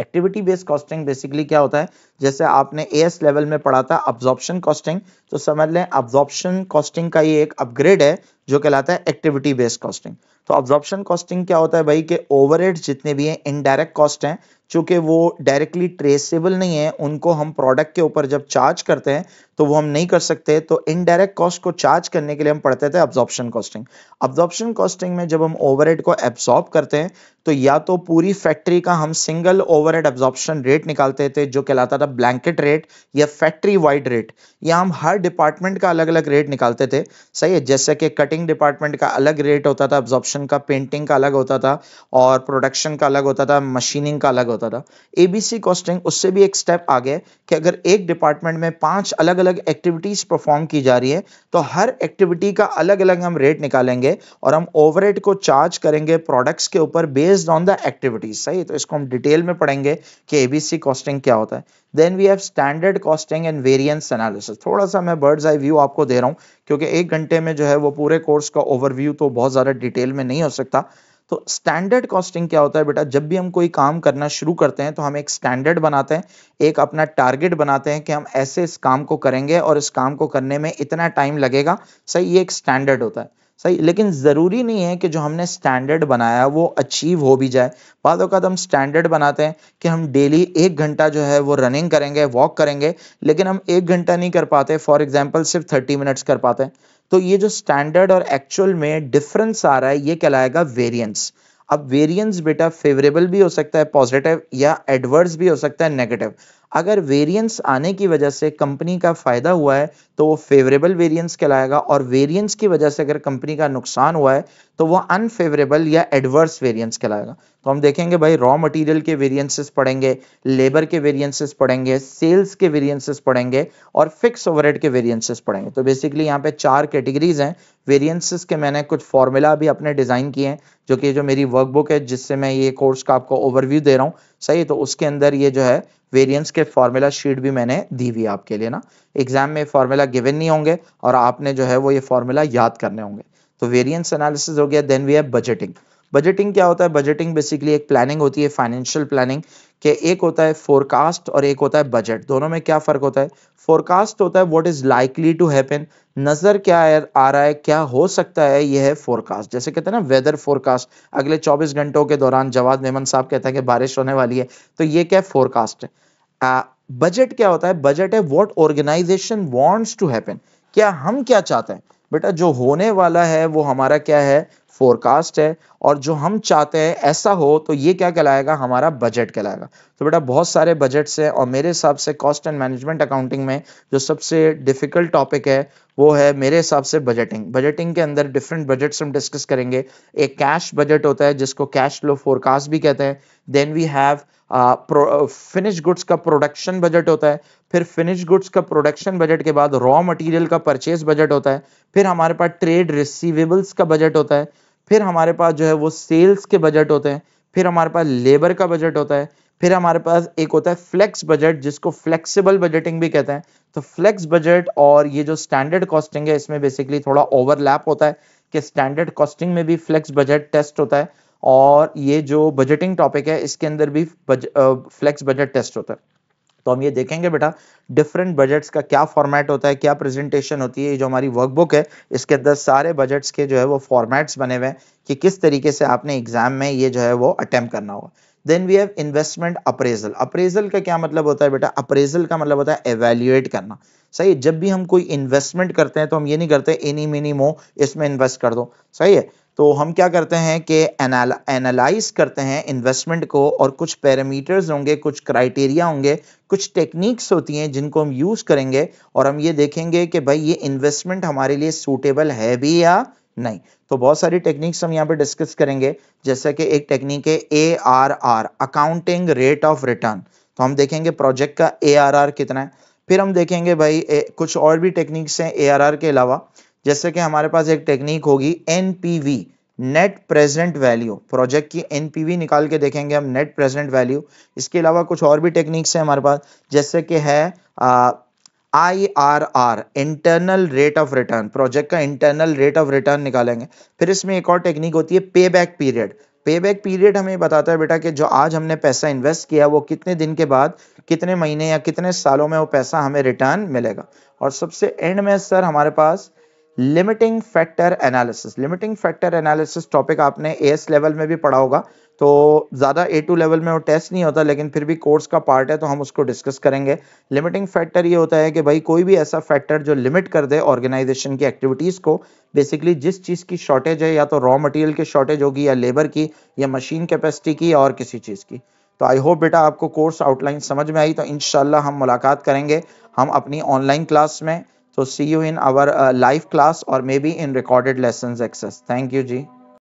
activity based costing basically क्या होता है जैसे आपने एस लेवल में पढ़ा था अब्जॉर्प्शन कॉस्टिंग तो समझ लें अब्जॉर्प्शन कॉस्टिंग का ये एक अपग्रेड है जो कहलाता है एक्टिविटी बेस्ड कॉस्टिंग तो ऑब्जॉर्प्शन कॉस्टिंग क्या होता है भाई कि ओवरहेड्स जितने भी हैं इनडायरेक्ट कॉस्ट हैं चूंकि वो डायरेक्टली ट्रेसेबल नहीं है उनको हम प्रोडक्ट के ऊपर जब चार्ज करते हैं तो वो हम नहीं कर सकते तो इनडायरेक्ट कॉस्ट को चार्ज करने के लिए हम पढ़ते थे ऑब्जॉर्प्शन कॉस्टिंग ऑब्जॉर्प्शन कॉस्टिंग में जब हम ओवरहेड को एब्सॉर्ब करते हैं तो या तो पूरी फैक्ट्री का हम सिंगल ओवरहेड एब्जॉर्प्शन रेट निकालते थे जो कहलाता था ब्लैंकेट रेट या फैक्ट्री वाइड रेट या हम हर डिपार्टमेंट का अलग अलग रेट निकालते थे सही है जैसे कि कटिंग डिपार्टमेंट का अलग रेट होता था एब्जॉर्प्शन प्रोडक्शन का पेंटिंग का अलग होता था और प्रोडक्शन का अलग होता था मशीनिंग का अलग होता था एबीसी कॉस्टिंग उससे भी एक स्टेप आगे कि अगर एक डिपार्टमेंट में पांच अलग अलग एक्टिविटीज परफॉर्म की जा रही है तो हर एक्टिविटी का अलग अलग हम रेट निकालेंगे और हम ओवरहेड को चार्ज करेंगे प्रोडक्ट्स के ऊपर बेस्ड ऑन द एक्टिविटीज सही तो इसको हम डिटेल में पढ़ेंगे कि एबीसी कॉस्टिंग क्या होता है then we have standard costing and variance analysis थोड़ा सा मैं बर्ड्स आई व्यू आपको दे रहा हूँ क्योंकि एक घंटे में जो है वो पूरे कोर्स का ओवरव्यू तो बहुत ज़्यादा डिटेल में नहीं हो सकता तो स्टैंडर्ड कॉस्टिंग क्या होता है बेटा जब भी हम कोई काम करना शुरू करते हैं तो हम एक स्टैंडर्ड बनाते हैं एक अपना टारगेट बनाते हैं कि हम ऐसे इस काम को करेंगे और इस काम को करने में इतना टाइम लगेगा सही ये एक स्टैंडर्ड होता है सही लेकिन ज़रूरी नहीं है कि जो हमने स्टैंडर्ड बनाया वो अचीव हो भी जाए बाद अवत हम स्टैंडर्ड बनाते हैं कि हम डेली एक घंटा जो है वो रनिंग करेंगे वॉक करेंगे लेकिन हम एक घंटा नहीं कर पाते फॉर एग्जाम्पल सिर्फ थर्टी मिनट्स कर पाते हैं तो ये जो स्टैंडर्ड और एक्चुअल में डिफरेंस आ रहा है ये कहलाएगा वेरियंस अब वेरियंस बेटा फेवरेबल भी हो सकता है पॉजिटिव या एडवर्स भी हो सकता है नेगेटिव अगर वेरिएंस आने की वजह से कंपनी का फायदा हुआ है तो वो फेवरेबल वेरिएंस कहलाएगा और वेरिएंस की वजह से अगर कंपनी का नुकसान हुआ है तो वो अनफेवरेबल या एडवर्स वेरिएंस कहलाएगा तो हम देखेंगे भाई रॉ मटेरियल के वेरिएंसेस पढ़ेंगे लेबर के वेरिएंसेस पढ़ेंगे सेल्स के वेरिएंसेस पढ़ेंगे और फिक्स ओवरहेड के वेरिएंसेस पढ़ेंगे तो बेसिकली यहाँ पे चार कैटेगरीज हैं वेरिएंसेस के मैंने कुछ फॉर्मूला भी अपने डिज़ाइन किए हैं जो कि जो मेरी वर्कबुक है जिससे मैं ये कोर्स का आपको ओवरव्यू दे रहा हूँ सही तो उसके अंदर ये जो है वेरिएंस के फॉर्मूला शीट भी मैंने दी हुई आपके लिए ना एग्जाम में फॉर्मूला गिवन नहीं होंगे और आपने जो है वो ये फॉर्मूला याद करने होंगे तो वेरिएंस एनालिसिस हो गया then we have budgeting budgeting क्या होता है बजटिंग बेसिकली एक प्लानिंग होती है फाइनेंशियल प्लानिंग के एक होता है फोरकास्ट और एक होता है बजट दोनों में क्या फर्क होता है फोरकास्ट होता है what is likely to happen नज़र क्या आ रहा है क्या हो सकता है यह है फोरकास्ट जैसे कहते हैं ना वेदर फोरकास्ट अगले 24 घंटों के दौरान जवाद मेमन साहब कहते हैं कि बारिश होने वाली है तो ये क्या फोरकास्ट है फोरकास्ट बजट क्या होता है बजट है what organisation wants to happen क्या हम क्या चाहते हैं बेटा जो होने वाला है वो हमारा क्या है फोरकास्ट है और जो हम चाहते हैं ऐसा हो तो ये क्या कहलाएगा हमारा बजट कहलाएगा तो बेटा बहुत सारे बजट्स हैं और मेरे हिसाब से कॉस्ट एंड मैनेजमेंट अकाउंटिंग में जो सबसे डिफिकल्ट टॉपिक है वो है मेरे हिसाब से बजटिंग बजटिंग के अंदर डिफरेंट बजट्स हम डिस्कस करेंगे एक कैश बजट होता है जिसको कैश फ्लो फोरकास्ट भी कहते हैं then we have finish goods का प्रोडक्शन बजट होता है फिर फिनिश गुड्स का प्रोडक्शन बजट के बाद रॉ मटेरियल का परचेज बजट होता है फिर हमारे पास ट्रेड रिसीवेबल्स का बजट होता है फिर हमारे पास जो है वो सेल्स के बजट होते हैं फिर हमारे पास लेबर का बजट होता है फिर हमारे पास एक होता है फ्लेक्स बजट जिसको फ्लेक्सिबल बजटिंग भी कहते हैं तो फ्लेक्स बजट और ये जो स्टैंडर्ड कॉस्टिंग है इसमें बेसिकली थोड़ा ओवरलैप होता है कि स्टैंडर्ड कॉस्टिंग में भी फ्लेक्स बजट टेस्ट होता है और ये जो बजटिंग टॉपिक है इसके अंदर भी फ्लेक्स बजट टेस्ट होता है तो हम ये देखेंगे बेटा डिफरेंट बजट्स का क्या फॉर्मेट होता है क्या प्रेजेंटेशन होती है जो हमारी वर्कबुक है इसके अंदर सारे बजट्स के जो है वो फॉर्मेट्स बने हुए हैं कि किस तरीके से आपने एग्जाम में ये जो है वो अटैम्प्ट करना होगा then we have investment appraisal appraisal का क्या मतलब होता है बेटा अप्रेजल का मतलब होता है एवेल्युएट करना सही जब भी हम कोई इन्वेस्टमेंट करते हैं तो हम ये नहीं करते एनी मिनी मो इसमें इन्वेस्ट कर दो सही है तो हम क्या करते हैं कि एनालाइज करते हैं इन्वेस्टमेंट को और कुछ पैरामीटर्स होंगे कुछ क्राइटेरिया होंगे कुछ टेक्निक्स होती हैं जिनको हम यूज़ करेंगे और हम ये देखेंगे कि भाई ये इन्वेस्टमेंट हमारे लिए सूटेबल है भी या नहीं तो बहुत सारी टेक्निक्स हम यहाँ पे डिस्कस करेंगे जैसे कि एक टेक्निक है A R R accounting rate of return तो हम देखेंगे प्रोजेक्ट का ए आर आर कितना है फिर हम देखेंगे भाई ए, कुछ और भी टेक्निक्स हैं ए आर आर के अलावा जैसे कि हमारे पास एक टेक्निक होगी N P V net present value project की एनपीवी निकाल के देखेंगे हम नेट प्रेजेंट वैल्यू इसके अलावा कुछ और भी टेक्निक्स हैं हमारे पास जैसे कि है I R R internal rate of return project का इंटरनल रेट ऑफ रिटर्न निकालेंगे फिर इसमें एक और टेक्निक होती है payback period payback period हमें बताता है बेटा कि जो आज हमने पैसा इन्वेस्ट किया वो कितने दिन के बाद कितने महीने या कितने सालों में वो पैसा हमें रिटर्न मिलेगा और सबसे एंड में सर हमारे पास limiting factor analysis limiting factor analysis topic आपने एस लेवल में भी पढ़ा होगा तो ज़्यादा ए टू लेवल में वो टेस्ट नहीं होता लेकिन फिर भी कोर्स का पार्ट है तो हम उसको डिस्कस करेंगे लिमिटिंग फैक्टर ये होता है कि भाई कोई भी ऐसा फैक्टर जो लिमिट कर दे ऑर्गेनाइजेशन की एक्टिविटीज़ को बेसिकली जिस चीज़ की शॉर्टेज है या तो रॉ मटेरियल की शॉर्टेज होगी या लेबर की या मशीन कैपेसिटी की या और किसी चीज़ की तो आई होप बेटा आपको कोर्स आउटलाइन समझ में आई तो इन हम मुलाकात करेंगे हम अपनी ऑनलाइन क्लास में So see you in our uh, live class or maybe in recorded lessons access. Thank you, G.